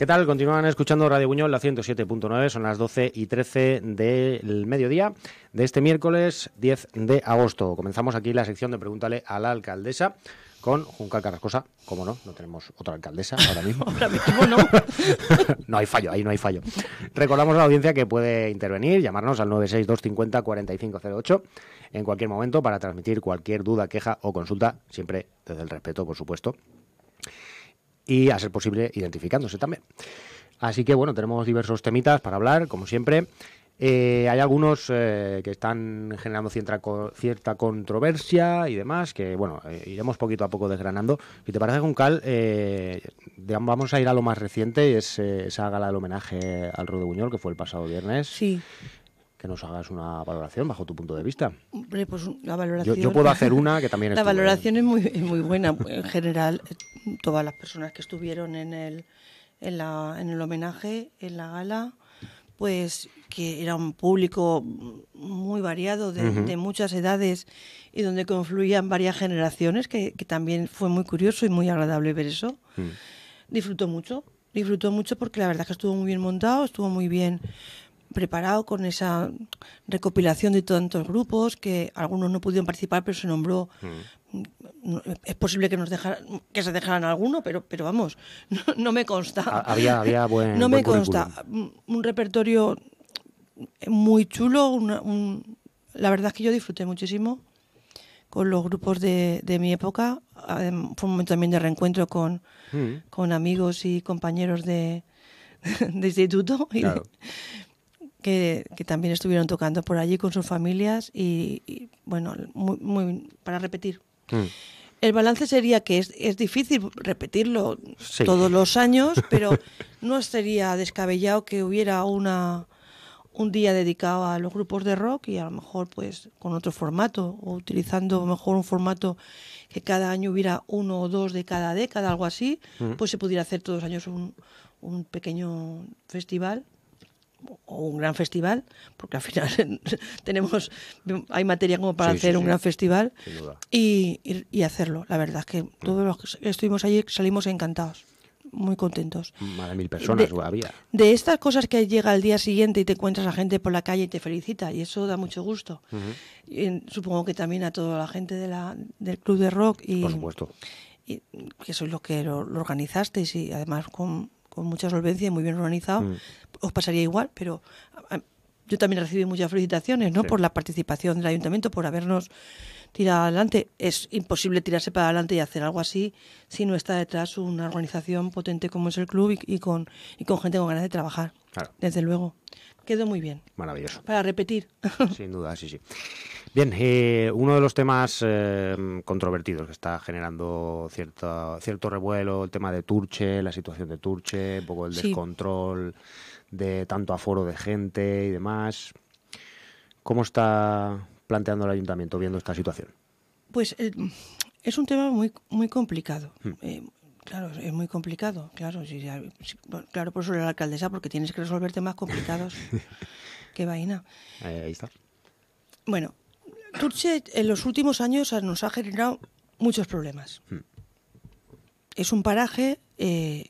¿Qué tal? Continúan escuchando Radio Buñol, la 107.9, son las 12 y 13 del mediodía de este miércoles 10 de agosto. Comenzamos aquí la sección de Pregúntale a la alcaldesa con Junca Carrascosa. ¿Cómo no, no tenemos otra alcaldesa ahora mismo. no. no hay fallo, ahí no hay fallo. Recordamos a la audiencia que puede intervenir, llamarnos al 96250-4508 en cualquier momento para transmitir cualquier duda, queja o consulta, siempre desde el respeto, por supuesto, y, a ser posible, identificándose también. Así que bueno, tenemos diversos temitas para hablar, como siempre. Eh, hay algunos eh, que están generando cierta, cierta, controversia y demás, que bueno, eh, iremos poquito a poco desgranando. Si te parece, Cal vamos a ir a lo más reciente, es esa gala del homenaje al Rudo Buñol, que fue el pasado viernes. Sí que nos hagas una valoración bajo tu punto de vista. Pues, la valoración... Yo, puedo hacer una que también... la valoración es muy, muy buena. Pues, en general, eh, todas las personas que estuvieron en el, en, la, en el homenaje, en la gala, pues que era un público muy variado, de, muchas edades, y donde confluían varias generaciones, que, también fue muy curioso y muy agradable ver eso. Mm. Disfrutó mucho, disfrutó mucho porque la verdad es que estuvo muy bien montado, estuvo muy bien preparado con esa recopilación de tantos grupos que algunos no pudieron participar, pero se nombró. Mm. Mm, es posible que nos dejaran, que se dejaran alguno, pero, pero vamos, no, me consta. Había, había buen, No me consta. Mm, un repertorio muy chulo. la verdad es que yo disfruté muchísimo con los grupos de, de mi época. Fue un momento también de reencuentro con, amigos y compañeros de, instituto que, también estuvieron tocando por allí con sus familias y, bueno, muy, para repetir. Mm. El balance sería que es, es difícil repetirlo todos los años, pero no sería descabellado que hubiera una un día dedicado a los grupos de rock y a lo mejor pues con otro formato o utilizando mejor un formato que cada año hubiera uno o dos de cada década, algo así, mm. pues se pudiera hacer todos los años un, un pequeño festival o un gran festival, porque al final tenemos hay materia como para hacer un gran festival y, hacerlo. La verdad es que mm. todos los que estuvimos allí salimos encantados, muy contentos. Más de mil personas De estas cosas que llega al día siguiente y te encuentras a gente por la calle y te felicita, y eso da mucho gusto. supongo que también a toda la gente de la, del club de rock y que sois los que lo, lo organizasteis y además con con mucha solvencia y muy bien organizado. Mm. Os pasaría igual, pero yo también recibí muchas felicitaciones ¿no? por la participación del ayuntamiento, por habernos tirado adelante. Es imposible tirarse para adelante y hacer algo así si no está detrás una organización potente como es el club y, con, y con gente con ganas de trabajar. Desde luego. Quedó muy bien. Maravilloso. Para repetir. Sin duda, sí, sí. Bien, eh, uno de los temas em, controvertidos que está generando cierto, cierto revuelo, el tema de Turche, la situación de Turche, un poco el descontrol de tanto aforo de gente y demás. ¿Cómo está planteando el ayuntamiento viendo esta situación? Pues eh, es un tema muy, muy complicado. Hmm. Eh, claro, es muy complicado, claro. claro, por eso la alcaldesa, porque tienes que resolver temas complicados. Qué vaina. ahí, está. Bueno, Turche en los últimos años nos ha generado muchos problemas. Hmm. Es un paraje eh,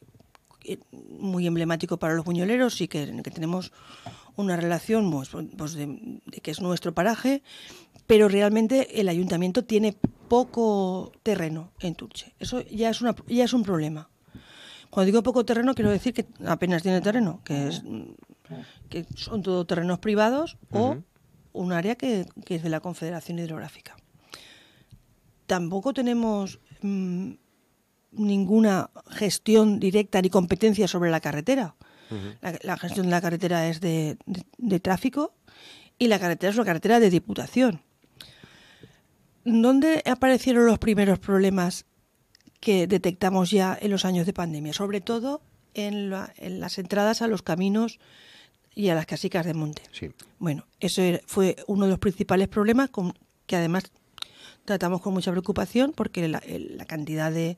muy emblemático para los buñoleros y que, tenemos una relación pues, pues de, que es nuestro paraje, pero realmente el ayuntamiento tiene poco terreno en Turche. Eso ya es, una, ya es un problema. Cuando digo poco terreno, quiero decir que apenas tiene terreno, que, es, que son todo terrenos privados o un área que, es de la Confederación Hidrográfica. Tampoco tenemos mm, ninguna gestión directa ni competencia sobre la carretera. la, gestión de la carretera es de, tráfico y la carretera es una carretera de diputación. ¿Dónde aparecieron los primeros problemas que detectamos ya en los años de pandemia? Sobre todo en las entradas a los caminos y a las casicas de monte. Sí. Bueno, eso fue uno de los principales problemas con, que además tratamos con mucha preocupación porque la, cantidad de,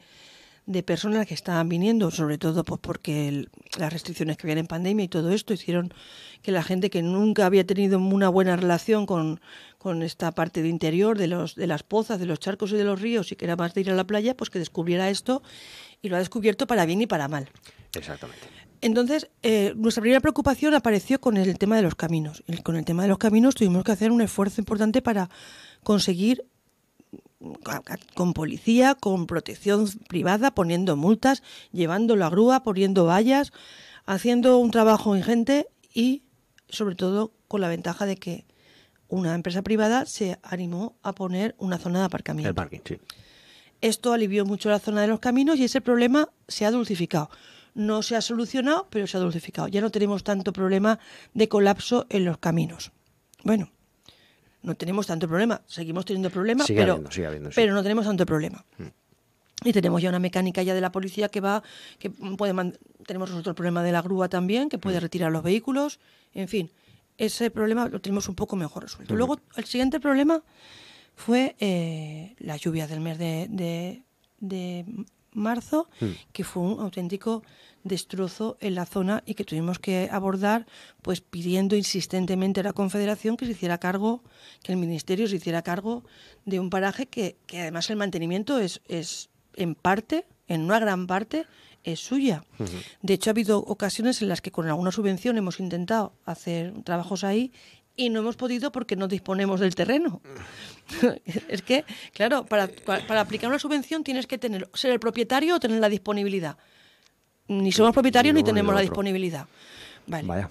de, personas que estaban viniendo, sobre todo pues porque las restricciones que había en pandemia y todo esto, hicieron que la gente que nunca había tenido una buena relación con, con esta parte de interior, de, los, de las pozas, de los charcos y de los ríos, y que era más de ir a la playa, pues que descubriera esto y lo ha descubierto para bien y para mal. Exactamente. Entonces, eh, nuestra primera preocupación apareció con el tema de los caminos. con el tema de los caminos tuvimos que hacer un esfuerzo importante para conseguir con policía, con protección privada, poniendo multas, llevando la grúa, poniendo vallas, haciendo un trabajo ingente y sobre todo con la ventaja de que una empresa privada se animó a poner una zona de aparcamiento. Esto alivió mucho la zona de los caminos y ese problema se ha dulcificado no se ha solucionado, pero se ha dulcificado. Ya no tenemos tanto problema de colapso en los caminos. Bueno, no tenemos tanto problema, seguimos teniendo problemas, pero, no tenemos tanto problema. Mm. Y tenemos ya una mecánica ya de la policía que va, que puede tenemos otro problema de la grúa también, que puede mm. retirar los vehículos, en fin, ese problema lo tenemos un poco mejor resuelto. Mm. Luego, el siguiente problema fue la eh, las lluvias del mes de marzo, mm. que fue un auténtico destrozo en la zona y que tuvimos que abordar, pues pidiendo insistentemente a la Confederación que se hiciera cargo, que el Ministerio se hiciera cargo de un paraje que, además el mantenimiento es, es en parte, en una gran parte, es suya. De hecho, ha habido ocasiones en las que con alguna subvención hemos intentado hacer trabajos ahí y no hemos podido porque no disponemos del terreno. es que, claro, para, aplicar una subvención tienes que tener, ser el propietario o tener la disponibilidad. Ni somos propietarios ni tenemos la disponibilidad. Vale.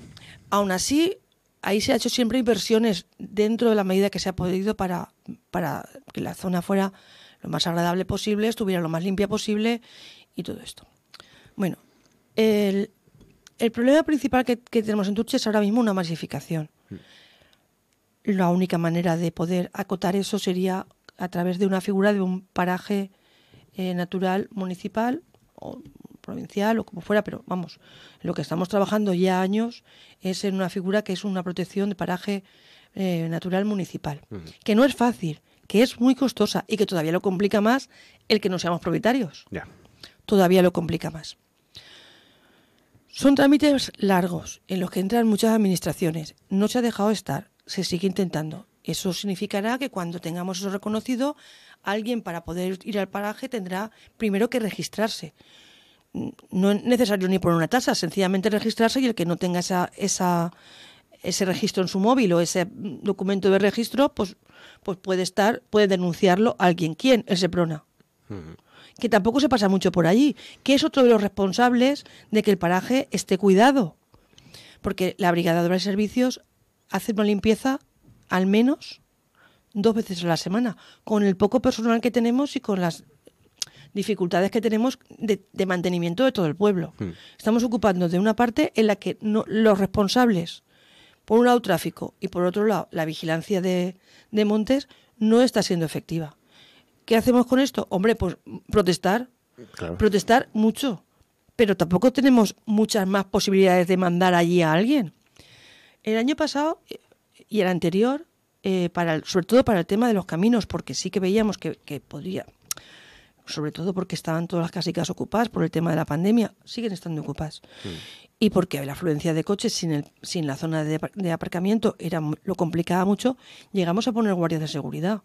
Aún así, ahí se ha hecho siempre inversiones dentro de la medida que se ha podido para, para que la zona fuera lo más agradable posible, estuviera lo más limpia posible y todo esto. Bueno, el, problema principal que, tenemos en Tuche es ahora mismo una masificación. Mm la única manera de poder acotar eso sería a través de una figura de un paraje eh, natural municipal o provincial o como fuera, pero vamos, lo que estamos trabajando ya años es en una figura que es una protección de paraje eh, natural municipal, que no es fácil, que es muy costosa y que todavía lo complica más el que no seamos propietarios. Todavía lo complica más. Son trámites largos en los que entran muchas administraciones. No se ha dejado estar se sigue intentando. Eso significará que cuando tengamos eso reconocido, alguien para poder ir al paraje tendrá primero que registrarse. No es necesario ni poner una tasa, sencillamente registrarse y el que no tenga esa, ese registro en su móvil o ese documento de registro, pues, pues puede estar, puede denunciarlo a alguien. ¿Quién? El Seprona. Que tampoco se pasa mucho por allí, que es otro de los responsables de que el paraje esté cuidado. Porque la Brigada de Servicios hacer una limpieza al menos dos veces a la semana, con el poco personal que tenemos y con las dificultades que tenemos de, mantenimiento de todo el pueblo. Hmm. Estamos ocupando de una parte en la que los responsables, por un lado tráfico y por otro lado la vigilancia de, montes, no está siendo efectiva. ¿Qué hacemos con esto? Hombre, pues protestar, protestar mucho, pero tampoco tenemos muchas más posibilidades de mandar allí a alguien. El año pasado y el anterior, eh, para sobre todo para el tema de los caminos, porque sí que veíamos que, podría, sobre todo porque estaban todas las casicas ocupadas por el tema de la pandemia, siguen estando ocupadas. Y porque la afluencia de coches sin, la zona de, aparcamiento era, lo complicaba mucho, llegamos a poner guardias de seguridad.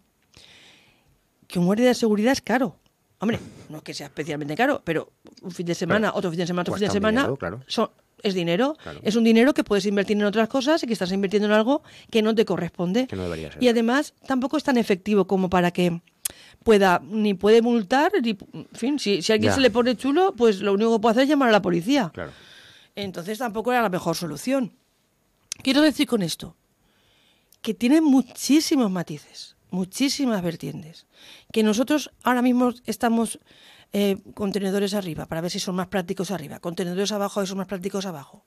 Que un guardia de seguridad es caro. Hombre, no es que sea especialmente caro, pero un fin de semana, otro fin de semana, otro pues fin de semana, son, es dinero. Es un dinero que puedes invertir en otras cosas y que estás invirtiendo en algo que no te corresponde. Que no debería ser. Y además tampoco es tan efectivo como para que pueda, ni puede multar, ni, en fin, si, a alguien se le pone chulo, pues lo único que puede hacer es llamar a la policía. Claro. Entonces tampoco era la mejor solución. Quiero decir con esto que tiene muchísimos matices, muchísimas vertientes, que nosotros ahora mismo estamos eh, contenedores arriba para ver si son más prácticos arriba, contenedores abajo esos son más prácticos abajo.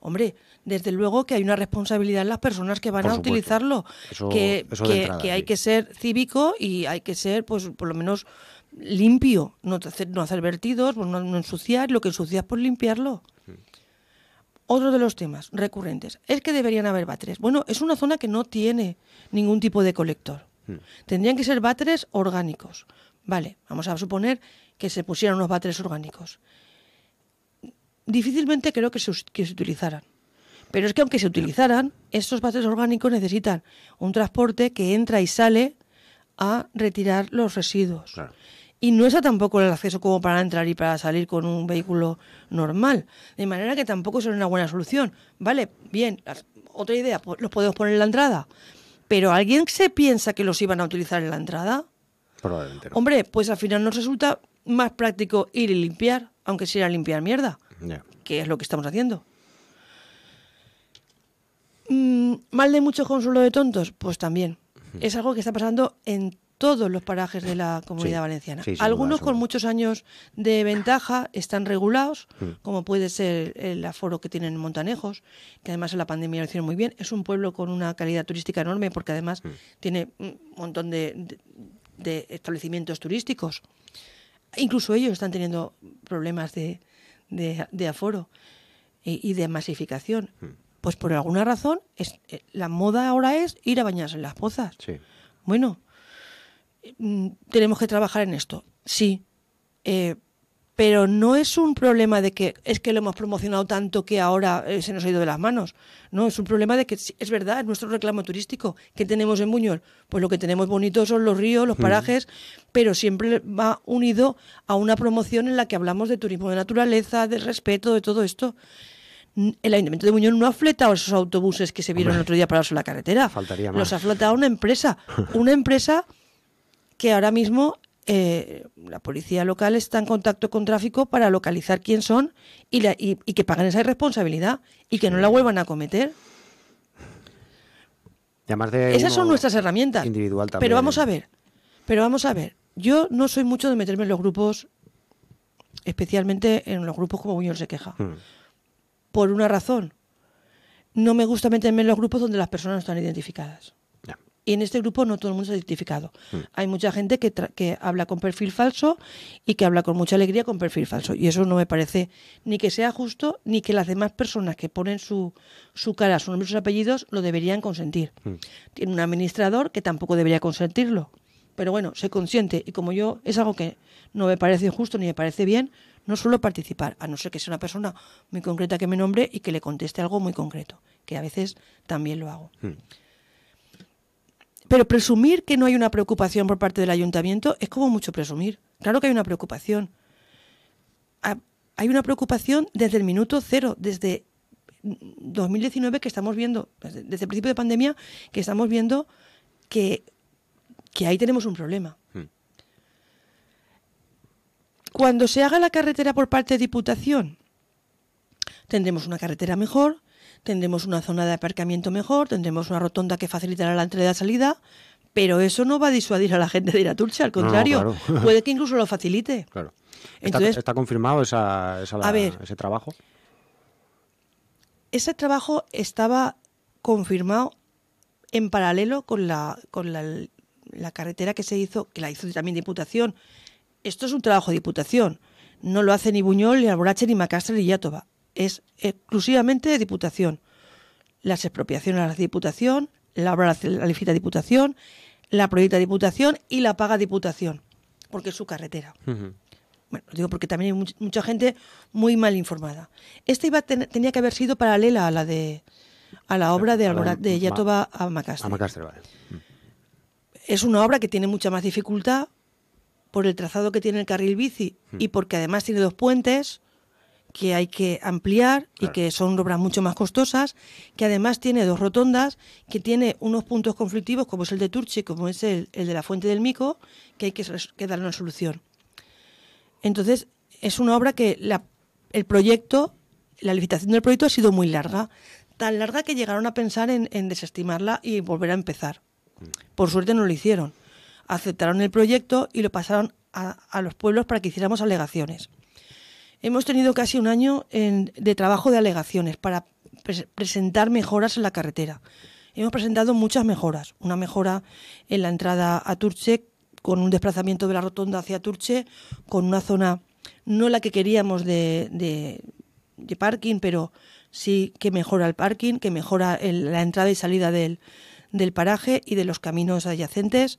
Hombre, desde luego que hay una responsabilidad en las personas que van a utilizarlo, que, hay que ser cívico y hay que ser, pues, por lo menos limpio, no hacer, no hacer vertidos, pues, no, ensuciar, lo que ensucias por pues, limpiarlo. Otro de los temas recurrentes es que deberían haber bateres. Bueno, es una zona que no tiene ningún tipo de colector. Tendrían que ser bateres orgánicos, Vale, vamos a suponer que se pusieran unos bateres orgánicos. Difícilmente creo que se, que utilizaran. Pero es que aunque se utilizaran, estos bateres orgánicos necesitan un transporte que entra y sale a retirar los residuos. Y no está tampoco el acceso como para entrar y para salir con un vehículo normal. De manera que tampoco es una buena solución. Vale, bien, otra idea, los podemos poner en la entrada. Pero ¿alguien se piensa que los iban a utilizar en la entrada? Hombre, pues al final nos resulta más práctico ir y limpiar, aunque sea limpiar mierda, que es lo que estamos haciendo. Mm, ¿Mal de mucho consuelo de tontos? Pues también. Es algo que está pasando en todos los parajes de la comunidad valenciana. Algunos con muchos años de ventaja están regulados, mm. como puede ser el aforo que tienen en Montanejos, que además en la pandemia lo hicieron muy bien. Es un pueblo con una calidad turística enorme porque además mm. tiene un montón de, de establecimientos turísticos. Incluso ellos están teniendo problemas de, de, aforo y, de masificación. Hmm. Pues por alguna razón, es, eh, la moda ahora es ir a bañarse en las pozas. Bueno, mm, tenemos que trabajar en esto. Sí. Eh, pero no es un problema de que es que lo hemos promocionado tanto que ahora eh, se nos ha ido de las manos. No, es un problema de que es verdad, es nuestro reclamo turístico. ¿Qué tenemos en Buñol? Pues lo que tenemos bonito son los ríos, los mm. parajes, pero siempre va unido a una promoción en la que hablamos de turismo de naturaleza, de respeto, de todo esto el Ayuntamiento de Buñol no ha fletado esos autobuses que se vieron el otro día parados en la carretera. Faltaría más. Los ha fletado una empresa. Una empresa que ahora mismo eh, la policía local está en contacto con tráfico para localizar quién son y, que paguen esa irresponsabilidad y que no la vuelvan a cometer. Esas son nuestras herramientas. Individual Pero vamos a ver, pero vamos a ver. Yo no soy mucho de meterme en los grupos, especialmente en los grupos como Buñol se queja. Hmm. Por una razón. No me gusta meterme en los grupos donde las personas no están identificadas. Y en este grupo no todo el mundo está ha identificado. Mm. Hay mucha gente que, habla con perfil falso y que habla con mucha alegría con perfil falso. Y eso no me parece ni que sea justo, ni que las demás personas que ponen su, su cara, su nombre y sus apellidos lo deberían consentir. Mm. Tiene un administrador que tampoco debería consentirlo. Pero bueno, se consciente. Y como yo es algo que no me parece justo ni me parece bien, no suelo participar, a no ser que sea una persona muy concreta que me nombre y que le conteste algo muy concreto, que a veces también lo hago. Mm. Pero presumir que no hay una preocupación por parte del ayuntamiento es como mucho presumir. Claro que hay una preocupación. Ah, hay una preocupación desde el minuto cero, desde 2019 que estamos viendo, desde, el principio de pandemia, que estamos viendo que, ahí tenemos un problema. Hmm. Cuando se haga la carretera por parte de Diputación, tendremos una carretera mejor, tendremos una zona de aparcamiento mejor, tendremos una rotonda que facilitará la entrada y la salida, pero eso no va a disuadir a la gente de ir a Tulsa, al contrario, puede que incluso lo facilite. Claro. Entonces, ¿Está, confirmado esa, ese trabajo? Ese trabajo estaba confirmado en paralelo con la, con la, la carretera que se hizo, que la hizo también Diputación. Esto es un trabajo de Diputación. No lo hace ni Buñol, ni Alborache, ni Macastre, ni Yatoba es exclusivamente de Diputación. Las expropiaciones a la Diputación, la obra la licita Diputación, la proyecta Diputación y la paga Diputación, porque es su carretera. Bueno, lo digo porque también hay mucha gente muy mal informada. Esta iba tenía que haber sido paralela a la de a la obra de, Yatoba a Macastre. Mm. Es una obra que tiene mucha más dificultad por el trazado que tiene el carril bici mm. y porque además tiene dos puentes que hay que ampliar y que son obras mucho más costosas, que además tiene dos rotondas, que tiene unos puntos conflictivos como es el de Turchi, como es el, el de la Fuente del Mico, que hay que, darle una solución. Entonces, es una obra que el proyecto, la licitación del proyecto ha sido muy larga, tan larga que llegaron a pensar en, desestimarla y volver a empezar. Mm. Por suerte no lo hicieron. Aceptaron el proyecto y lo pasaron a, a los pueblos para que hiciéramos alegaciones. Hemos tenido casi un año de trabajo de alegaciones para presentar mejoras en la carretera. Hemos presentado muchas mejoras. Una mejora en la entrada a Turche, con un desplazamiento de la rotonda hacia Turche, con una zona no la que queríamos de, parking, pero sí que mejora el parking, que mejora la entrada y salida del, paraje y de los caminos adyacentes.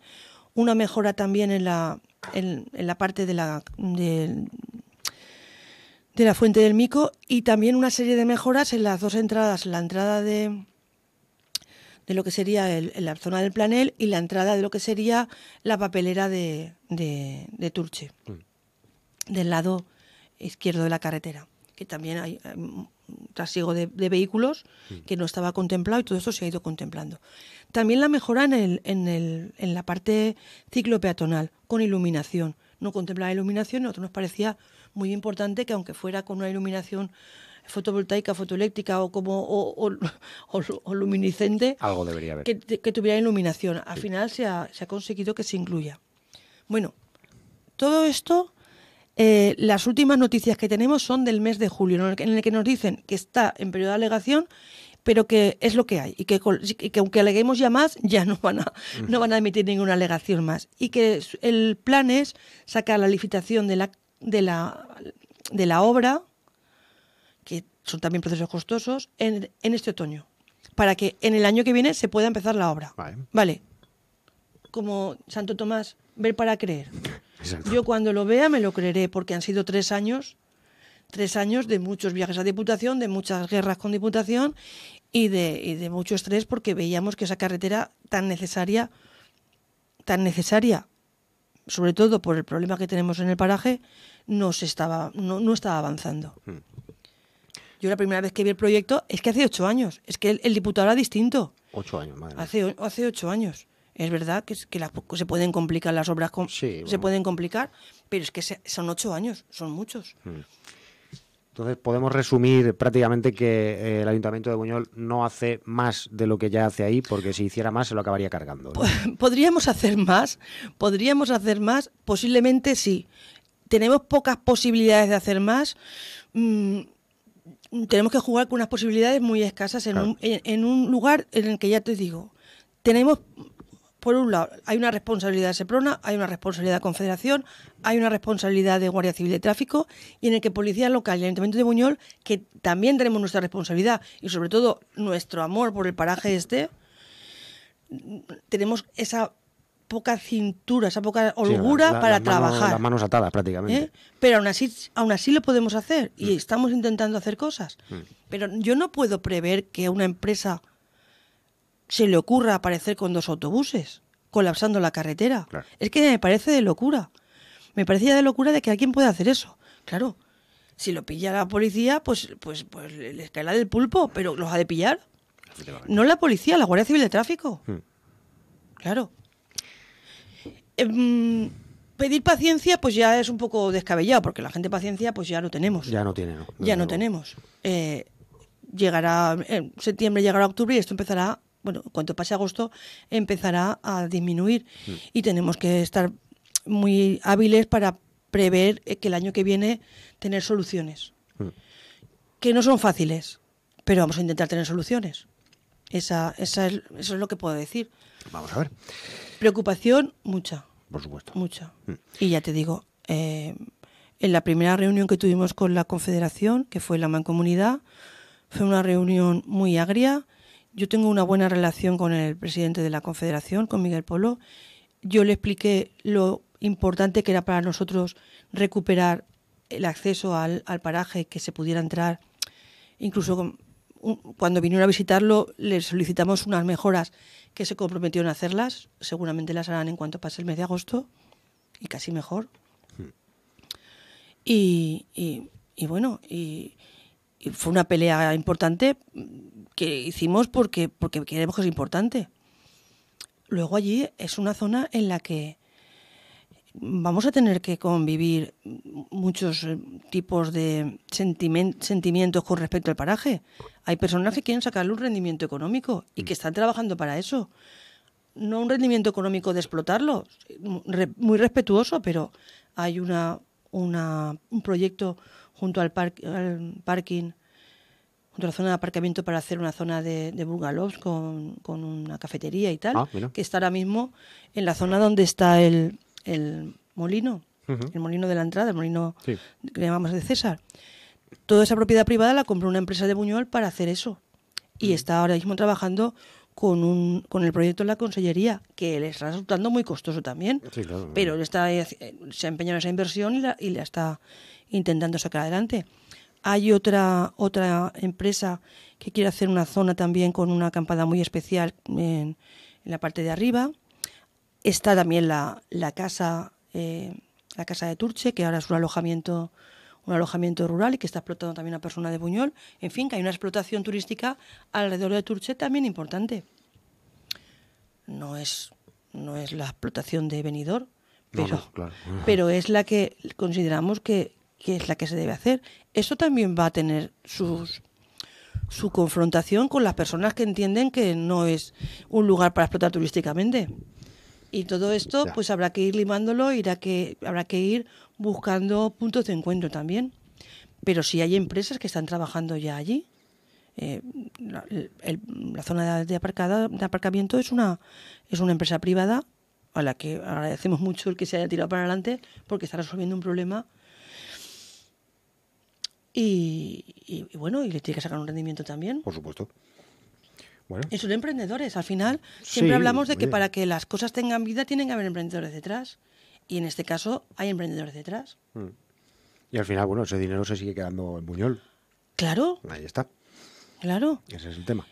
Una mejora también en la, parte de la, de la Fuente del Mico y también una serie de mejoras en las dos entradas, la entrada de, de lo que sería la zona del Planel y la entrada de lo que sería la papelera de, de, Turche, mm. del lado izquierdo de la carretera, que también hay, un trasiego de, vehículos mm. que no estaba contemplado y todo eso se ha ido contemplando. También la mejora en, el, en, el, en la parte peatonal, con iluminación. No contemplaba iluminación, a nosotros nos parecía muy importante que aunque fuera con una iluminación fotovoltaica, fotoeléctrica o como o, luminiscente, algo debería haber. Que, tuviera iluminación. Al final se ha, conseguido que se incluya. Bueno, todo esto, eh, las últimas noticias que tenemos son del mes de julio, en el que nos dicen que está en periodo de alegación pero que es lo que hay y que, que aunque aleguemos ya más, ya no van, a, no van a emitir ninguna alegación más. Y que el plan es sacar la licitación del acto, de la, de la obra, que son también procesos costosos, en, en, este otoño, para que en el año que viene se pueda empezar la obra. Vale. Como Santo Tomás, ver para creer. Yo cuando lo vea me lo creeré, porque han sido tres años, tres años de muchos viajes a Diputación, de muchas guerras con Diputación y de, y de mucho estrés, porque veíamos que esa carretera tan necesaria, tan necesaria sobre todo por el problema que tenemos en el paraje, no, se estaba, no, estaba avanzando. Hmm. Yo la primera vez que vi el proyecto es que hace ocho años. Es que el, diputado era distinto. Ocho años, madre. Hace, hace ocho años. Es verdad que, se pueden complicar las obras, se pueden complicar, pero es que son ocho años, son muchos. Hmm. Entonces podemos resumir prácticamente que eh, el Ayuntamiento de Buñol no hace más de lo que ya hace ahí, porque si hiciera más se lo acabaría cargando. Podríamos hacer más, podríamos hacer más, posiblemente sí. Tenemos pocas posibilidades de hacer más. Mm, tenemos que jugar con unas posibilidades muy escasas en un lugar en el que ya te digo, tenemos por un lado, hay una responsabilidad de Seprona, hay una responsabilidad de Confederación, hay una responsabilidad de Guardia Civil de Tráfico y en el que Policía Local y Ayuntamiento de Buñol, que también tenemos nuestra responsabilidad y sobre todo nuestro amor por el paraje este, tenemos esa poca cintura, esa poca holgura para trabajar. las manos atadas prácticamente. ¿Eh? Pero aún así, aún así lo podemos hacer y mm. estamos intentando hacer cosas. Mm. Pero yo no puedo prever que una empresa se le ocurra aparecer con dos autobuses, colapsando la carretera. Es que me parece de locura. Me parecía de locura de que alguien pueda hacer eso. Claro, si lo pilla la policía, pues, pues, pues les cae del pulpo, pero los ha de pillar. No la policía, la Guardia Civil de Tráfico. Hmm. Claro. Em, pedir paciencia, pues ya es un poco descabellado, porque la gente paciencia, pues ya no tenemos. Ya no tiene, ya no, tenemos. Eh, llegará, en septiembre llegará octubre y esto empezará bueno, cuanto pase agosto empezará a disminuir y tenemos que estar muy hábiles para prever eh, que el año que viene tener soluciones, que no son fáciles, pero vamos a intentar tener soluciones. Esa, eso es lo que puedo decir. Vamos a ver. Preocupación, mucha. Por supuesto. Mucha. Y ya te digo, eh, en la primera reunión que tuvimos con la Confederación, que fue la Mancomunidad, fue una reunión muy agria, yo tengo una buena relación con el presidente de la Confederación, con Miguel Polo. Yo le expliqué lo importante que era para nosotros recuperar el acceso al, paraje, que se pudiera entrar. Incluso cuando vinieron a visitarlo, le solicitamos unas mejoras que se comprometieron a hacerlas. Seguramente las harán en cuanto pase el mes de agosto, y casi mejor. Hmm. Y, bueno, y fue una pelea importante que hicimos porque, porque creemos que es importante. Luego allí es una zona en la que vamos a tener que convivir muchos eh, tipos de sentimientos con respecto al paraje. Hay personas que quieren sacarle un rendimiento económico y que mm. están trabajando para eso. No un rendimiento económico de explotarlo, muy respetuoso, pero hay una, un proyecto junto al, parque al parking otra zona de aparcamiento para hacer una zona de, de bungalows con, una cafetería y tal, ah, que está ahora mismo en la zona donde está el, molino, el molino de la entrada, el molino que que llamamos de César. Toda esa propiedad privada la compró una empresa de Buñuel para hacer eso. Y está ahora mismo trabajando con, un, con el proyecto de la consellería, que le está resultando muy costoso también, pero está, eh, se ha empeñado en esa inversión y la, y la está intentando sacar adelante. Hay otra, otra empresa que quiere hacer una zona también con una acampada muy especial en, la parte de arriba. Está también la, casa, eh, la casa de Turche, que ahora es un alojamiento, un alojamiento rural y que está explotando también una persona de Buñol. En fin, que hay una explotación turística alrededor de Turche también importante. No es, no es la explotación de Benidor, pero, pero es la que consideramos que, que es la que se debe hacer. Eso también va a tener sus, su confrontación con las personas que entienden que no es un lugar para explotar turísticamente. Y todo esto, pues habrá que ir limándolo, irá que, habrá que ir buscando puntos de encuentro también. Pero si hay empresas que están trabajando ya allí, eh, la, zona de, aparcada, de aparcamiento es una, es una empresa privada a la que agradecemos mucho el que se haya tirado para adelante porque está resolviendo un problema y, bueno, y le tiene que sacar un rendimiento también. Por supuesto. Bueno. Y son emprendedores. Al final, siempre hablamos de que para que las cosas tengan vida tienen que haber emprendedores detrás. Y en este caso, hay emprendedores detrás. Mm. Y al final, bueno, ese dinero se sigue quedando en Buñol. Claro. Ahí está. Claro. Ese es el tema.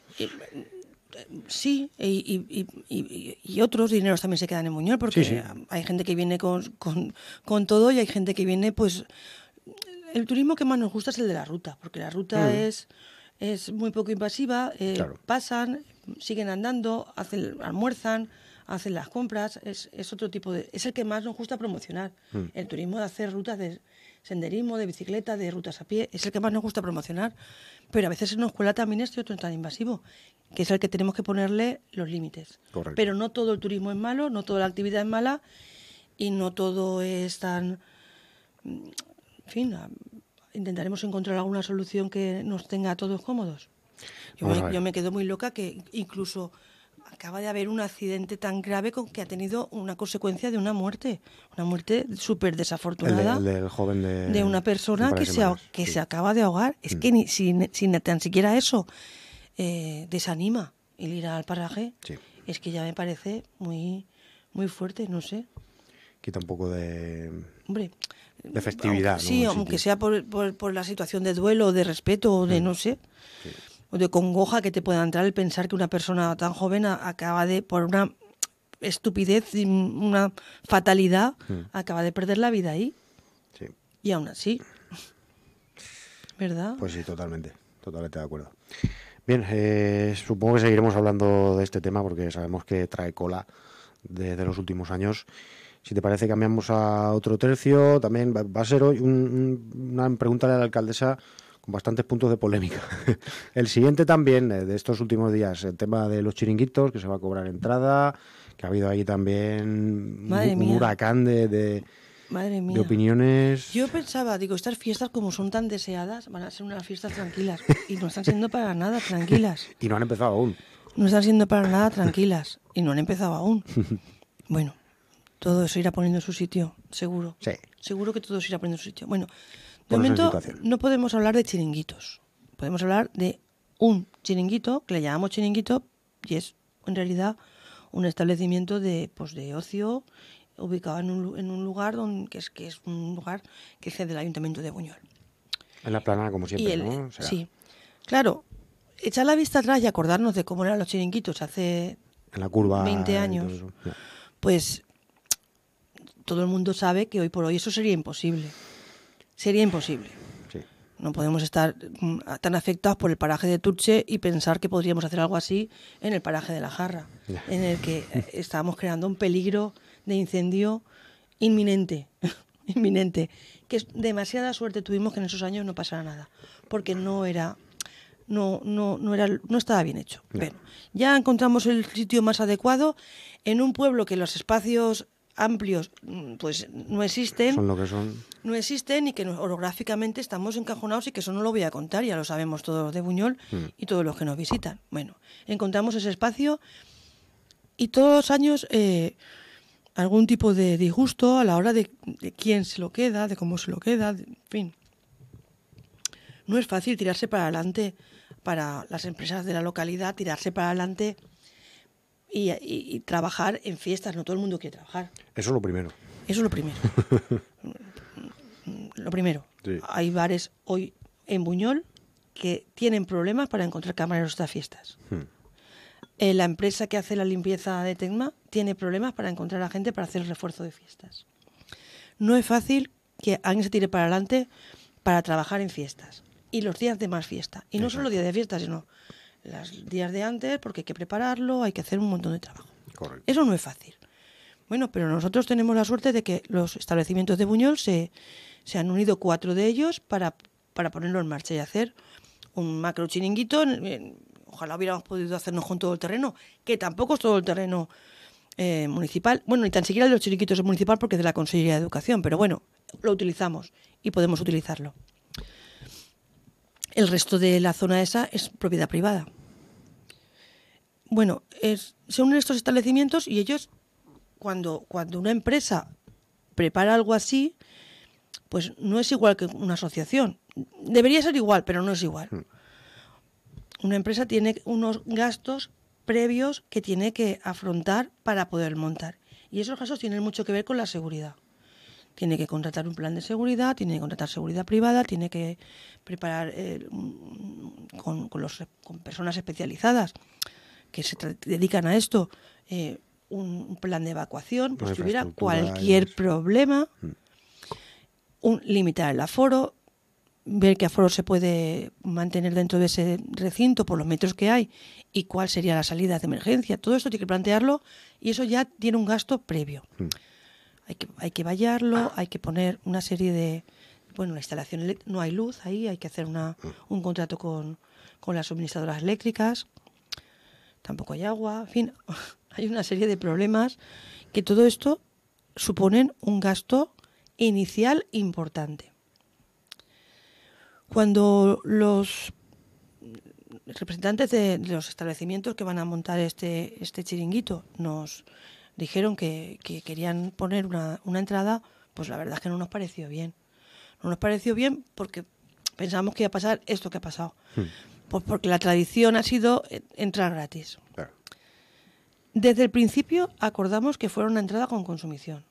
sí, y, otros dineros también se quedan en Muñol, porque hay gente que viene con, con, con, todo y hay gente que viene pues el turismo que más nos gusta es el de la ruta, porque la ruta mm. es, es muy poco invasiva, eh, pasan, siguen andando, hacen, almuerzan, hacen las compras, es, es, otro tipo de... Es el que más nos gusta promocionar, mm. el turismo de hacer rutas de senderismo, de bicicleta, de rutas a pie, es el que más nos gusta promocionar, pero a veces en nos escuela también este otro tan invasivo, que es el que tenemos que ponerle los límites. Pero no todo el turismo es malo, no toda la actividad es mala y no todo es tan en fin, intentaremos encontrar alguna solución que nos tenga a todos cómodos. Yo, me, quedo muy loca que incluso acaba de haber un accidente tan grave con que ha tenido una consecuencia de una muerte, una muerte súper desafortunada de, una persona que, se, que se acaba de ahogar. Es mm. que ni, sin, tan siquiera eso eh, desanima el ir al paraje. Es que ya me parece muy, muy fuerte, no sé. Quita un poco de... Hombre, Mm, de festividad. sí, aunque sea por, la situación de duelo, de respeto, de mm. no sé, o de congoja que te pueda entrar el pensar que una persona tan joven acaba de, por una estupidez, y una fatalidad, mm. acaba de perder la vida ahí. Y aún así. ¿Verdad? Pues sí, totalmente, totalmente de acuerdo. Bien, eh, supongo que seguiremos hablando de este tema porque sabemos que trae cola desde los últimos años si te parece, cambiamos a otro tercio. También va, a ser hoy una pregunta de la alcaldesa con bastantes puntos de polémica. el siguiente también, eh, de estos últimos días, el tema de los chiringuitos, que se va a cobrar entrada, que ha habido ahí también un, huracán de, De opiniones. Yo pensaba, digo, estas fiestas como son tan deseadas, van a ser unas fiestas tranquilas. Y no están siendo para nada tranquilas. y no han empezado aún. No están siendo para nada tranquilas. Y no han empezado aún. Bueno, todo se irá poniendo en su sitio, seguro. Sí. Seguro que todo se irá poniendo en su sitio. Bueno, de momento no podemos hablar de chiringuitos. Podemos hablar de un chiringuito, que le llamamos chiringuito, y es en realidad un establecimiento de, pues, de ocio ubicado en un, en un lugar donde, que, es, que es un lugar que es del Ayuntamiento de Buñol En la plana, como siempre, ¿no? Sí. Claro, echar la vista atrás y acordarnos de cómo eran los chiringuitos hace 20 años, pues todo el mundo sabe que hoy por hoy eso sería imposible. Sería imposible. No podemos estar mm, tan afectados por el paraje de Turche y pensar que podríamos hacer algo así en el paraje de la Jarra, en el que eh, estábamos creando un peligro de incendio inminente, inminente, que demasiada suerte tuvimos que en esos años no pasara nada, porque no era no, no, era, no estaba bien hecho. ya encontramos el sitio más adecuado en un pueblo que los espacios amplios mm, pues no existen. Son lo que son. No existen y que orográficamente estamos encajonados y que eso no lo voy a contar, ya lo sabemos todos de Buñol mm. y todos los que nos visitan. Bueno, encontramos ese espacio y todos los años eh, algún tipo de disgusto a la hora de, quién se lo queda, de cómo se lo queda, en fin. No es fácil tirarse para adelante para las empresas de la localidad, tirarse para adelante y, trabajar en fiestas. No todo el mundo quiere trabajar. Eso es lo primero. Eso es lo primero. lo primero. Hay bares hoy en Buñol que tienen problemas para encontrar camareros de fiestas. Hmm. Eh, la empresa que hace la limpieza de Tecma tiene problemas para encontrar a gente para hacer el refuerzo de fiestas. No es fácil que alguien se tire para adelante para trabajar en fiestas y los días de más fiesta. Y no solo días de fiestas, sino los días de antes porque hay que prepararlo, hay que hacer un montón de trabajo. Eso no es fácil. Bueno, pero nosotros tenemos la suerte de que los establecimientos de Buñol se, se han unido cuatro de ellos para, para ponerlo en marcha y hacer un macro chiringuito. Ojalá hubiéramos podido hacernos con todo el terreno, que tampoco es todo el terreno eh, municipal. Bueno, ni tan siquiera de los chiringuitos es municipal porque es de la Consejería de Educación, pero bueno, lo utilizamos y podemos utilizarlo. El resto de la zona esa es propiedad privada. Bueno, es, se unen estos establecimientos y ellos, cuando, cuando una empresa prepara algo así, pues no es igual que una asociación. Debería ser igual, pero no es igual. Hmm. Una empresa tiene unos gastos previos que tiene que afrontar para poder montar. Y esos gastos tienen mucho que ver con la seguridad. Tiene que contratar un plan de seguridad, tiene que contratar seguridad privada, tiene que preparar eh, mm, con, los, con, personas especializadas que se dedican a esto eh, un, plan de evacuación, pues si hubiera cualquier problema, mm. un, limitar el aforo, ver qué aforo se puede mantener dentro de ese recinto por los metros que hay y cuál sería la salida de emergencia. Todo esto tiene que plantearlo y eso ya tiene un gasto previo. Mm hay que, hay vallarlo, ah. hay que poner una serie de... Bueno, la instalación, no hay luz ahí, hay que hacer una, mm. un contrato con, las suministradoras eléctricas, tampoco hay agua, en fin, hay una serie de problemas que todo esto suponen un gasto inicial importante. Cuando los representantes de, los establecimientos que van a montar este, este chiringuito nos, dijeron que, querían poner una, entrada, pues la verdad es que no nos pareció bien. No nos pareció bien porque pensamos que iba a pasar esto que ha pasado. Hmm. Pues porque la tradición ha sido eh, entrar gratis. Desde el principio acordamos que fuera una entrada con consumición.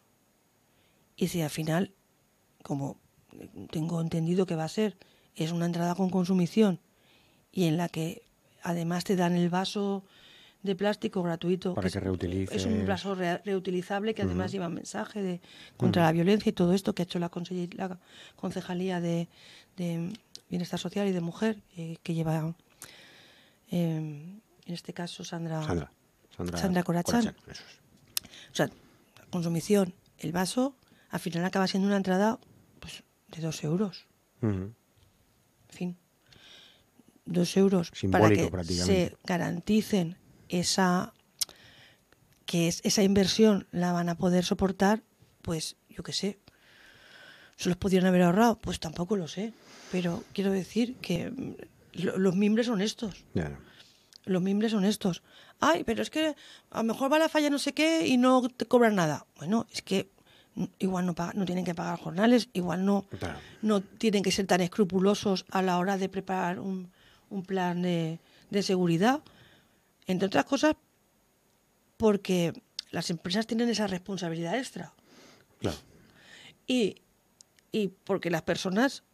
Y si al final, como tengo entendido que va a ser, es una entrada con consumición y en la que además te dan el vaso de plástico gratuito. Es un vaso reutilizable que además lleva un mensaje de contra la violencia y todo esto que ha hecho la, Concejalía de, Bienestar Social y de Mujer, eh, que lleva, em, en este caso, Sandra, Sandra, Sandra, O sea, la consumición, el vaso, al final acaba siendo una entrada pues, de dos euros. En fin dos euros para que se garanticen esa que es, esa inversión la van a poder soportar, pues yo qué sé. ¿Se los pudieron haber ahorrado? Pues tampoco lo sé. Pero quiero decir que mm, los mimbres son estos. Los mimbres son estos. Ay, pero es que a lo mejor va la falla no sé qué y no te cobran nada. Bueno, es que mm, igual no, no tienen que pagar jornales, igual no, no tienen que ser tan escrupulosos a la hora de preparar un, plan de seguridad. Entre otras cosas, porque las empresas tienen esa responsabilidad extra. Claro. Y, porque las personas,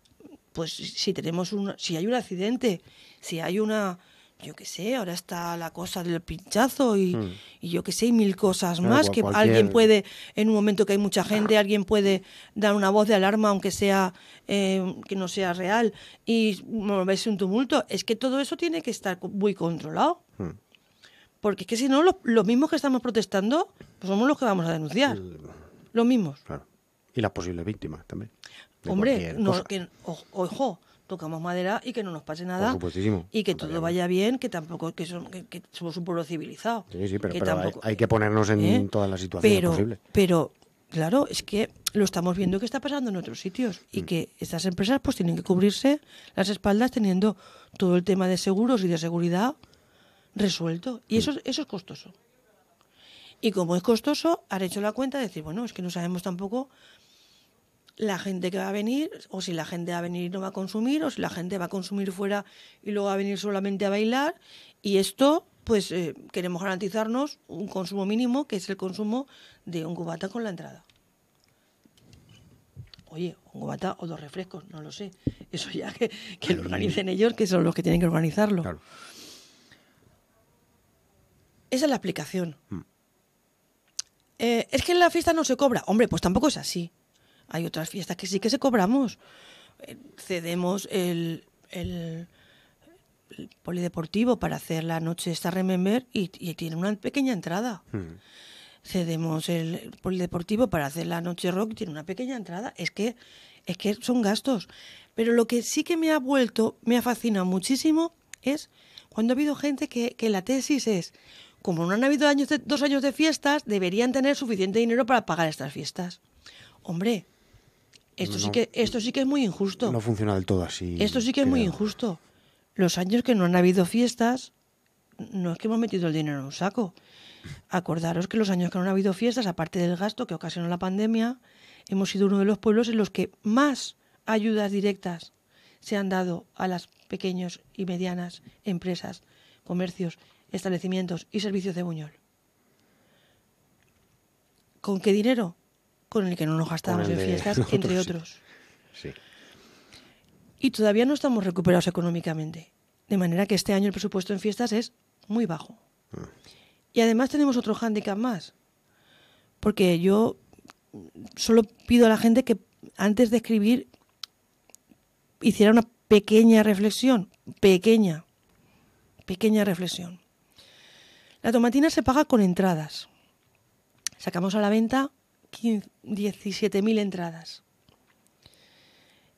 pues si tenemos un, si hay un accidente, si hay una, yo qué sé, ahora está la cosa del pinchazo y, hmm. yo qué sé, y mil cosas más que alguien puede, en un momento que hay mucha gente, alguien puede dar una voz de alarma, aunque sea eh, que no sea real, y moverse un tumulto. Es que todo eso tiene que estar muy controlado. Hmm. Porque es que si no, los, mismos que estamos protestando pues somos los que vamos a denunciar. Los mismos. Y las posibles víctimas también. Hombre, ojo, tocamos madera y que no nos pase nada. Y que todo vaya bien, que tampoco que, somos un pueblo civilizado. Sí, sí, pero, hay, que ponernos en toda ¿Eh? todas las situaciones pero, posibles. Pero, claro, es que lo estamos viendo que está pasando en otros sitios y mm. que estas empresas pues tienen que cubrirse las espaldas teniendo todo el tema de seguros y de seguridad resuelto. Y eso, eso es costoso. Y como es costoso, han hecho la cuenta de decir, bueno, es que no sabemos tampoco la gente que va a venir, o si la gente va a venir y no va a consumir, o si la gente va a consumir fuera y luego va a venir solamente a bailar. Y esto, pues eh, queremos garantizarnos un consumo mínimo, que es el consumo de un cubata con la entrada. Oye, un cubata o dos refrescos, no lo sé. Eso ya que, lo organicen ellos, que son los que tienen que organizarlo. Claro. Esa es la aplicación mm. eh, es que en la fiesta no se cobra. Hombre, pues tampoco es así. Hay otras fiestas que sí que se cobramos. Eh, cedemos el, polideportivo para hacer la noche esta Remember y, tiene una pequeña entrada. Mm. Cedemos el polideportivo para hacer la noche rock y tiene una pequeña entrada. Es que, es que son gastos. Pero lo que sí que me ha vuelto, me ha fascinado muchísimo, es cuando ha habido gente que, que la tesis es como no han habido años dos años de fiestas, deberían tener suficiente dinero para pagar estas fiestas. Hombre, esto, sí, que, esto sí que es muy injusto. No funciona del todo así. Esto sí que es muy injusto. Los años que no han habido fiestas, no es que hemos metido el dinero en un saco. Acordaros que los años que no han habido fiestas, aparte del gasto que ocasionó la pandemia, hemos sido uno de los pueblos en los que más ayudas directas se han dado a las pequeñas y medianas empresas, comercios establecimientos y servicios de Buñol. ¿Con qué dinero? Con el que no nos gastamos en fiestas, entre otros. Y todavía no estamos recuperados económicamente. De manera que este año el presupuesto en fiestas es muy bajo. Ah. Y además tenemos otro hándicap más. Porque yo solo pido a la gente que antes de escribir hiciera una pequeña reflexión. Pequeña. Pequeña reflexión. La tomatina se paga con entradas. Sacamos a la venta 17.000 entradas.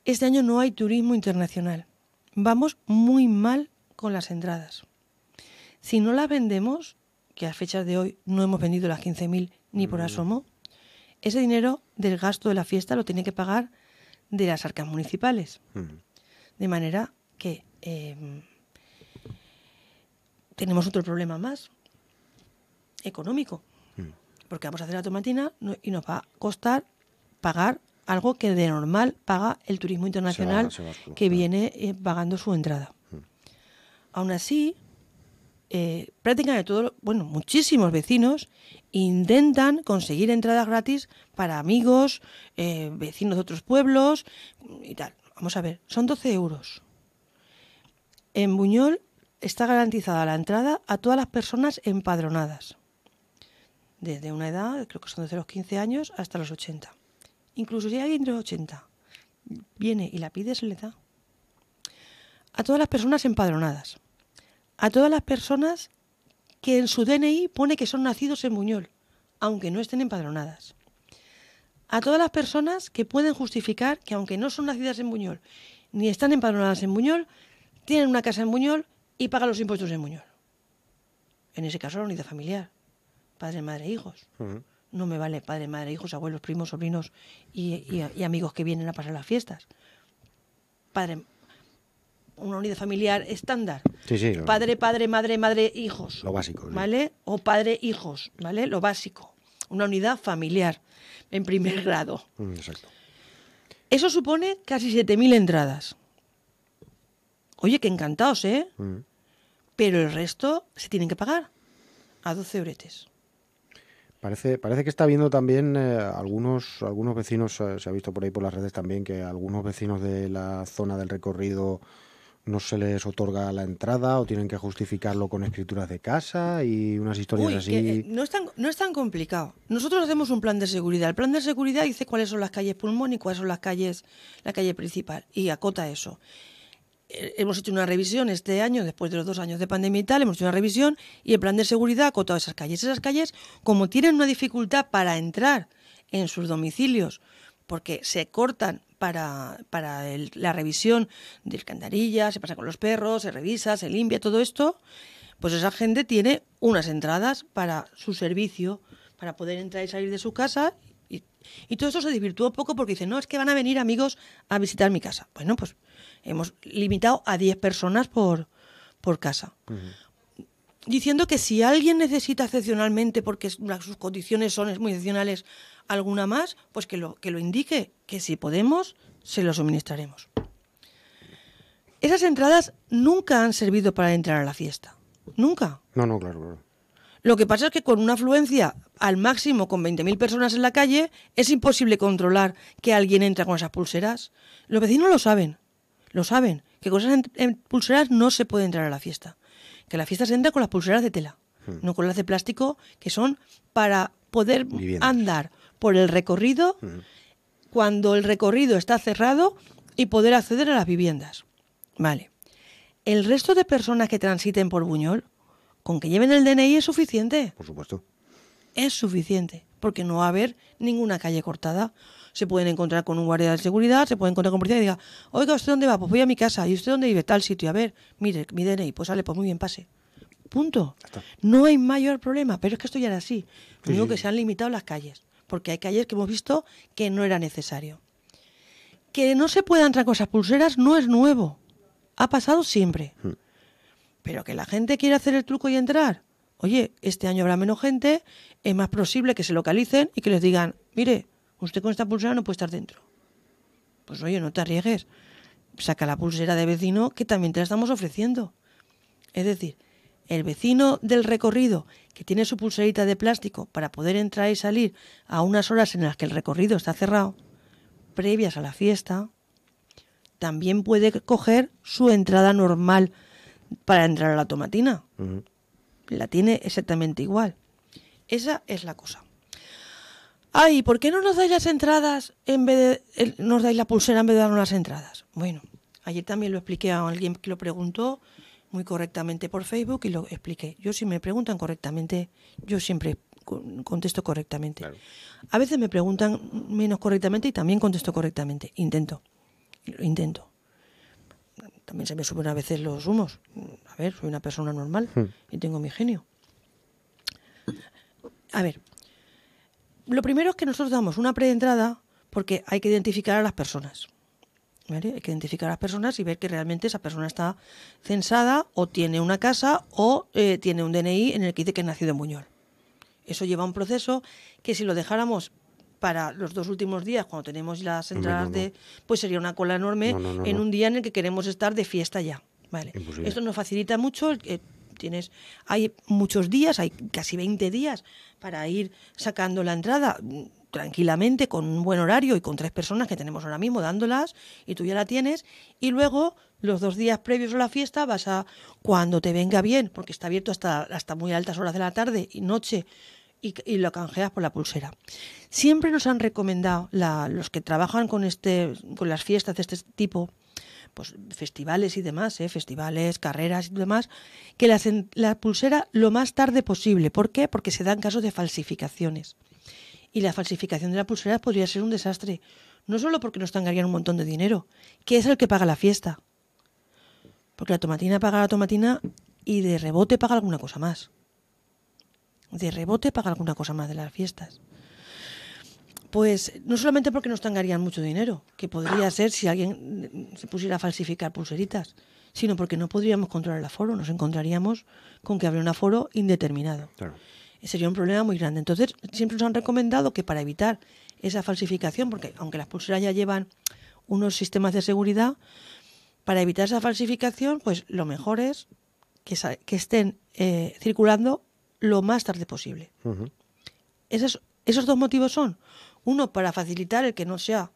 Este año no hay turismo internacional. Vamos muy mal con las entradas. Si no las vendemos, que a fechas de hoy no hemos vendido las 15.000 ni por mm. asomo, ese dinero del gasto de la fiesta lo tiene que pagar de las arcas municipales. Mm. De manera que eh, tenemos otro problema más económico. Hmm. Porque vamos a hacer la tomatina y nos va a costar pagar algo que de normal paga el turismo internacional que viene eh, pagando su entrada. Hmm. Aún así, eh, prácticamente todos, bueno, muchísimos vecinos intentan conseguir entradas gratis para amigos, eh, vecinos de otros pueblos y tal. Vamos a ver, son 12 euros. En Buñol está garantizada la entrada a todas las personas empadronadas desde una edad, creo que son desde los 15 años hasta los 80. Incluso si alguien de los 80 viene y la pide, se le da. A todas las personas empadronadas, a todas las personas que en su DNI pone que son nacidos en Buñol, aunque no estén empadronadas. A todas las personas que pueden justificar que aunque no son nacidas en Buñol ni están empadronadas en Buñol, tienen una casa en Buñol y pagan los impuestos en Buñol. En ese caso, la unidad familiar padre, madre, hijos. No me vale padre, madre, hijos, abuelos, primos, sobrinos y, amigos que vienen a pasar las fiestas. Padre, una unidad familiar estándar. Sí, sí, padre, padre, madre, madre, hijos. Lo básico. ¿Vale? O padre, hijos, ¿vale? Lo básico. Una unidad familiar en primer grado. Mm, exacto. Eso supone casi 7.000 entradas. Oye, que encantados, ¿eh? Mm. Pero el resto se tienen que pagar a 12 euretes. Parece, parece que está viendo también eh, algunos, algunos vecinos, eh, se ha visto por ahí por las redes también, que algunos vecinos de la zona del recorrido no se les otorga la entrada o tienen que justificarlo con escrituras de casa y unas historias así. Eh, no, es tan, no es tan complicado. Nosotros hacemos un plan de seguridad. El plan de seguridad dice cuáles son las calles pulmón y cuáles son las calles, la calle principal y acota eso. Eh, hemos hecho una revisión este año, después de los dos años de pandemia y tal, hemos hecho una revisión y el plan de seguridad con todas esas calles. Esas calles, como tienen una dificultad para entrar en sus domicilios, porque se cortan para, para la revisión de candarilla, se pasa con los perros, se revisa, se limpia, todo esto, pues esa gente tiene unas entradas para su servicio, para poder entrar y salir de su casa y, todo eso se un poco porque dicen, no, es que van a venir amigos a visitar mi casa. Bueno, pues Hemos limitado a 10 personas por, casa. Diciendo que si alguien necesita excepcionalmente, porque sus condiciones son muy excepcionales, alguna más, pues que lo, que lo indique, que si podemos, se lo suministraremos. Esas entradas nunca han servido para entrar a la fiesta. Nunca. No, no, claro, claro. Lo que pasa es que con una afluencia al máximo, con 20.000 personas en la calle, es imposible controlar que alguien entra con esas pulseras. Los vecinos lo saben lo saben, que con esas pulseras no se puede entrar a la fiesta. Que la fiesta se entra con las pulseras de tela, hmm. no con las de plástico, que son para poder andar por el recorrido hmm. cuando el recorrido está cerrado y poder acceder a las viviendas. Vale. El resto de personas que transiten por Buñol, con que lleven el DNI es suficiente. Por supuesto. Es suficiente, porque no va a haber ninguna calle cortada, se pueden encontrar con un guardia de seguridad, se pueden encontrar con policía y diga, oiga, ¿usted dónde va? Pues voy a mi casa. ¿Y usted dónde vive? Tal sitio. A ver, mire, mi DNI. Pues sale, pues muy bien, pase. Punto. No hay mayor problema, pero es que esto ya era así. Lo único que se han limitado las calles, porque hay calles que hemos visto que no era necesario. Que no se puedan entrar cosas pulseras no es nuevo. Ha pasado siempre. Hmm. Pero que la gente quiera hacer el truco y entrar. Oye, este año habrá menos gente, es más posible que se localicen y que les digan, mire, Usted con esta pulsera no puede estar dentro. Pues oye, no te arriesgues. Saca la pulsera de vecino que también te la estamos ofreciendo. Es decir, el vecino del recorrido que tiene su pulserita de plástico para poder entrar y salir a unas horas en las que el recorrido está cerrado, previas a la fiesta, también puede coger su entrada normal para entrar a la tomatina. La tiene exactamente igual. Esa es la cosa ay, ¿por qué no nos dais las entradas en vez de, nos dais la pulsera en vez de darnos las entradas? Bueno, ayer también lo expliqué a alguien que lo preguntó muy correctamente por Facebook y lo expliqué. Yo si me preguntan correctamente, yo siempre contesto correctamente. A veces me preguntan menos correctamente y también contesto correctamente. Intento, intento. También se me suben a veces los humos. A ver, soy una persona normal hmm. y tengo mi genio. A ver, lo primero es que nosotros damos una preentrada porque hay que identificar a las personas. ¿vale? Hay que identificar a las personas y ver que realmente esa persona está censada o tiene una casa o eh, tiene un DNI en el que dice que es nacido en Buñol. Eso lleva a un proceso que si lo dejáramos para los dos últimos días, cuando tenemos las entradas de... Pues sería una cola enorme en un día en el que queremos estar de fiesta ya. Vale. Esto nos facilita mucho tienes, hay muchos días, hay casi 20 días para ir sacando la entrada mm, tranquilamente, con un buen horario y con tres personas que tenemos ahora mismo dándolas y tú ya la tienes. Y luego los dos días previos a la fiesta vas a, cuando te venga bien, porque está abierto hasta, hasta muy altas horas de la tarde y noche, y, lo canjeas por la pulsera. Siempre nos han recomendado los que trabajan con, este, con las fiestas de este tipo pues, festivales y demás, ¿eh? festivales, carreras y demás, que la pulsera lo más tarde posible. ¿Por qué? Porque se dan casos de falsificaciones. Y la falsificación de la pulsera podría ser un desastre. No solo porque nos tangarían un montón de dinero, que es el que paga la fiesta. Porque la tomatina paga la tomatina y de rebote paga alguna cosa más. De rebote paga alguna cosa más de las fiestas pues no solamente porque nos tangarían mucho dinero, que podría ser si alguien mm, se pusiera a falsificar pulseritas, sino porque no podríamos controlar el aforo, nos encontraríamos con que habría un aforo indeterminado. Sería un problema muy grande. Entonces, siempre nos han recomendado que para evitar esa falsificación, porque aunque las pulseras ya llevan unos sistemas de seguridad, para evitar esa falsificación, pues lo mejor es que, estén eh, circulando lo más tarde posible. Esos, esos dos motivos son, uno, para facilitar el que no sea,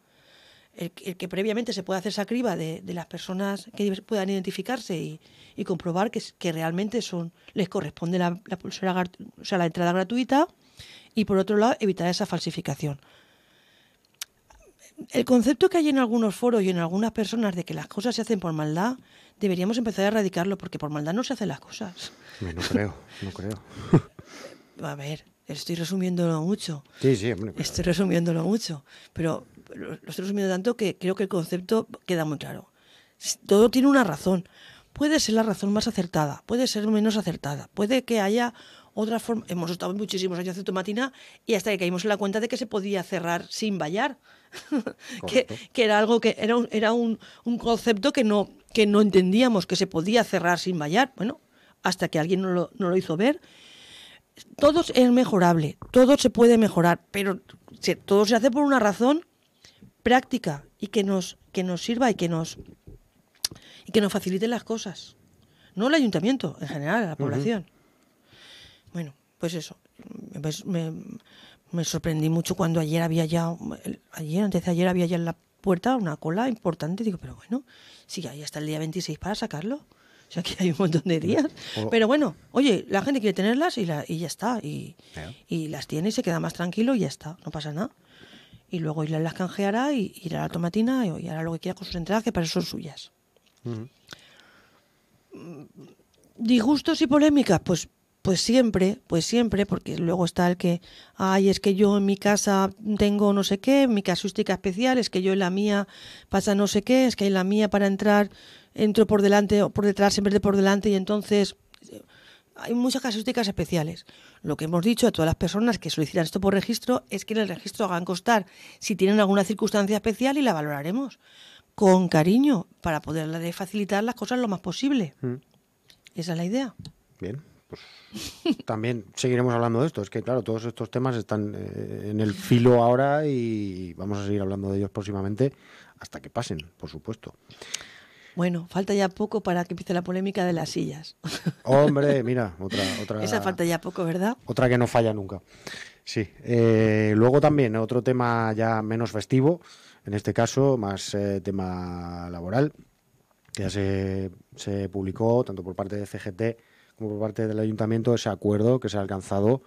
el, que previamente se pueda hacer esa criba de, las personas que puedan identificarse y, comprobar que, que, realmente son les corresponde la, la o sea, la entrada gratuita. Y por otro lado, evitar esa falsificación. El concepto que hay en algunos foros y en algunas personas de que las cosas se hacen por maldad, deberíamos empezar a erradicarlo porque por maldad no se hacen las cosas. No creo, no creo. A ver, Estoy resumiéndolo mucho. Sí, sí, Estoy resumiéndolo mucho. Pero lo estoy resumiendo tanto que creo que el concepto queda muy claro. Todo tiene una razón. Puede ser la razón más acertada, puede ser menos acertada, puede que haya otra forma. Hemos estado muchísimos años de tomatina y hasta que caímos en la cuenta de que se podía cerrar sin vallar. que, era algo que era, un, concepto que no, que no entendíamos, que se podía cerrar sin vallar. Bueno, hasta que alguien no lo hizo ver todo es mejorable, todo se puede mejorar, pero todo se hace por una razón práctica y que nos, que nos sirva y que nos, y que nos facilite las cosas. No el ayuntamiento, en general, la población. Bueno, pues eso. Pues, me, sorprendí mucho cuando ayer había ya, ayer, antes de ayer había ya en la puerta una cola importante. Digo, pero bueno, si ahí hasta el día 26 para sacarlo. O sea, que hay un montón de días. Pero bueno, oye, la gente quiere tenerlas y, ya está. Y, las tiene y se queda más tranquilo y ya está. No pasa nada. Y luego las canjeará y irá a la tomatina y, hará lo que quiera con sus entradas, que para eso son suyas. Mm, disgustos y polémicas, pues pues siempre, pues siempre, porque luego está el que, ay, es que yo en mi casa tengo no sé qué, mi casuística especial, es que yo en la mía pasa no sé qué, es que en la mía para entrar entro por delante o por detrás en vez de por delante y entonces eh, hay muchas casuísticas especiales. Lo que hemos dicho a todas las personas que solicitan esto por registro es que en el registro hagan costar. si tienen alguna circunstancia especial y la valoraremos con cariño para poder facilitar las cosas lo más posible. Mm. Esa es la idea. Bien pues también seguiremos hablando de esto. Es que, claro, todos estos temas están eh, en el filo ahora y vamos a seguir hablando de ellos próximamente hasta que pasen, por supuesto. Bueno, falta ya poco para que empiece la polémica de las sillas. Hombre, mira, otra, otra. Esa falta ya poco, ¿verdad? Otra que no falla nunca. Sí. Eh, luego también otro tema ya menos festivo, en este caso más eh, tema laboral, que ya se, se, publicó tanto por parte de CGT por parte del ayuntamiento ese acuerdo que se ha alcanzado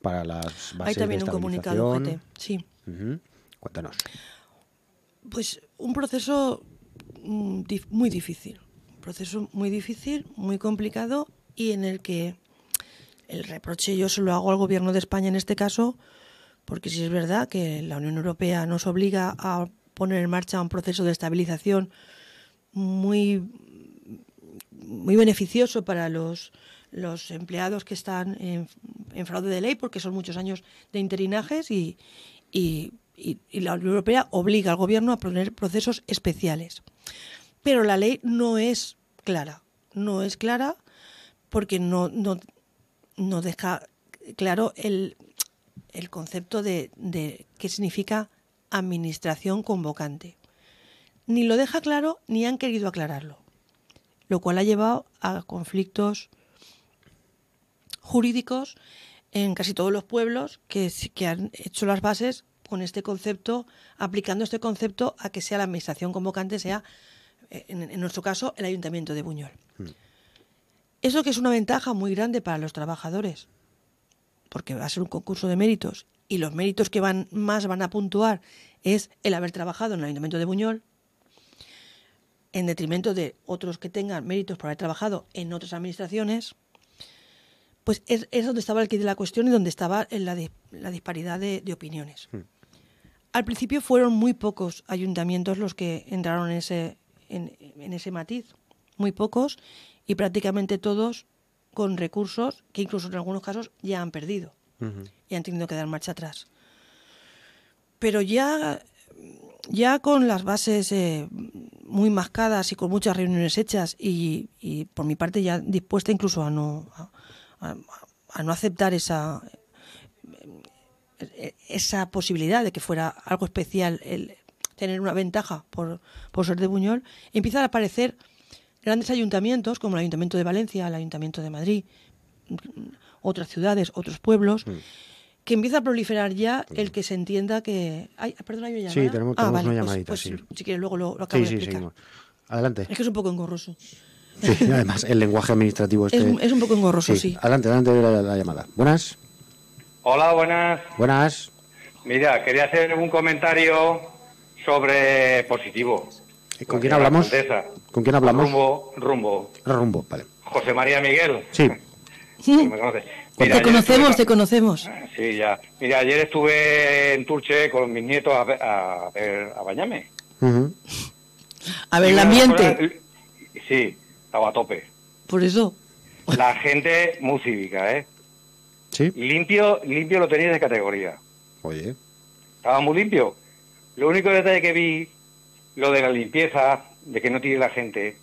para las bases Hay también un comunicado, sí. Cuéntanos. Pues un proceso mm, muy difícil, un proceso muy difícil, muy complicado y en el que el reproche yo se lo hago al gobierno de España en este caso, porque si es verdad que la Unión Europea nos obliga a poner en marcha un proceso de estabilización muy muy beneficioso para los, los empleados que están en, fraude de ley, porque son muchos años de interinajes y, la Unión Europea obliga al Gobierno a poner procesos especiales. Pero la ley no es clara, no es clara porque no, no, deja claro el, concepto de qué significa administración convocante. Ni lo deja claro ni han querido aclararlo lo cual ha llevado a conflictos jurídicos en casi todos los pueblos que, han hecho las bases con este concepto, aplicando este concepto a que sea la administración convocante, sea, eh, en, nuestro caso, el ayuntamiento de Buñol. Mm. Eso que es una ventaja muy grande para los trabajadores, porque va a ser un concurso de méritos y los méritos que van más van a puntuar es el haber trabajado en el Ayuntamiento de Buñol, en detrimento de otros que tengan méritos por haber trabajado en otras administraciones, pues es, donde estaba el que de la cuestión y donde estaba la, la disparidad de, opiniones. Hmm. Al principio fueron muy pocos ayuntamientos los que entraron en ese, en, ese matiz, muy pocos, y prácticamente todos con recursos que incluso en algunos casos ya han perdido y han tenido que dar marcha atrás. Pero ya ya con las bases eh, muy mascadas y con muchas reuniones hechas y, por mi parte ya dispuesta incluso a no, a, no aceptar esa, eh, esa posibilidad de que fuera algo especial el tener una ventaja por, por ser de Buñol, empiezan a aparecer grandes ayuntamientos como el Ayuntamiento de Valencia, el Ayuntamiento de Madrid, otras ciudades, otros pueblos. Mm que empieza a proliferar ya el que se entienda que... Ay, perdón, hay ah, una llamada. Sí, tenemos, pues, tenemos una llamadita. Pues, sí. Si quieres, luego lo, acabo sí, Sí, seguimos. Adelante. Es que es un poco engorroso. Sí, además, el lenguaje administrativo este... es, es un poco engorroso, sí. Adelante, adelante la, la, llamada. Buenas. Hola, buenas. Buenas. Mira, quería hacer un comentario sobre positivo. Eh, ¿Con quién hablamos? ¿Con quién hablamos? Rumbo, rumbo. Rumbo, vale. José María Miguel. Sí. ¿Sí? Me pues te conocemos, te ah, conocemos. Sí, ya. Mira, ayer estuve en Turche con mis nietos a, ver, a bañarme. A ver, el ambiente. sí, estaba a tope. Por eso. La gente muy cívica, ¿eh? Sí. Limpio, limpio lo tenía de categoría. Oye. Estaba muy limpio. Lo único detalle que vi, lo de la limpieza, de que no tiene la gente,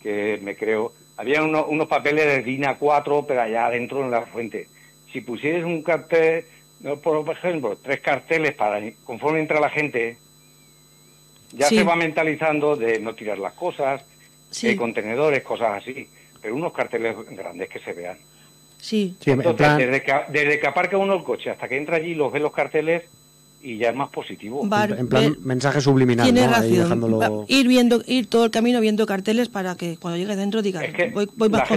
que me creo, había unos papeles de DINA 4, pero allá adentro en la fuente. Si pusieres un cartel, por ejemplo, tres carteles para conforme entra la gente, ya se va mentalizando de no tirar las cosas, de contenedores, cosas así, pero unos carteles grandes que se vean. Sí. Entonces, desde, que, desde que aparca uno el coche hasta que entra allí y los ve los carteles, y ya es más positivo. en plan, mensaje subliminal, ¿no? Ir viendo, ir todo el camino viendo carteles para que cuando llegue dentro diga, voy, voy, más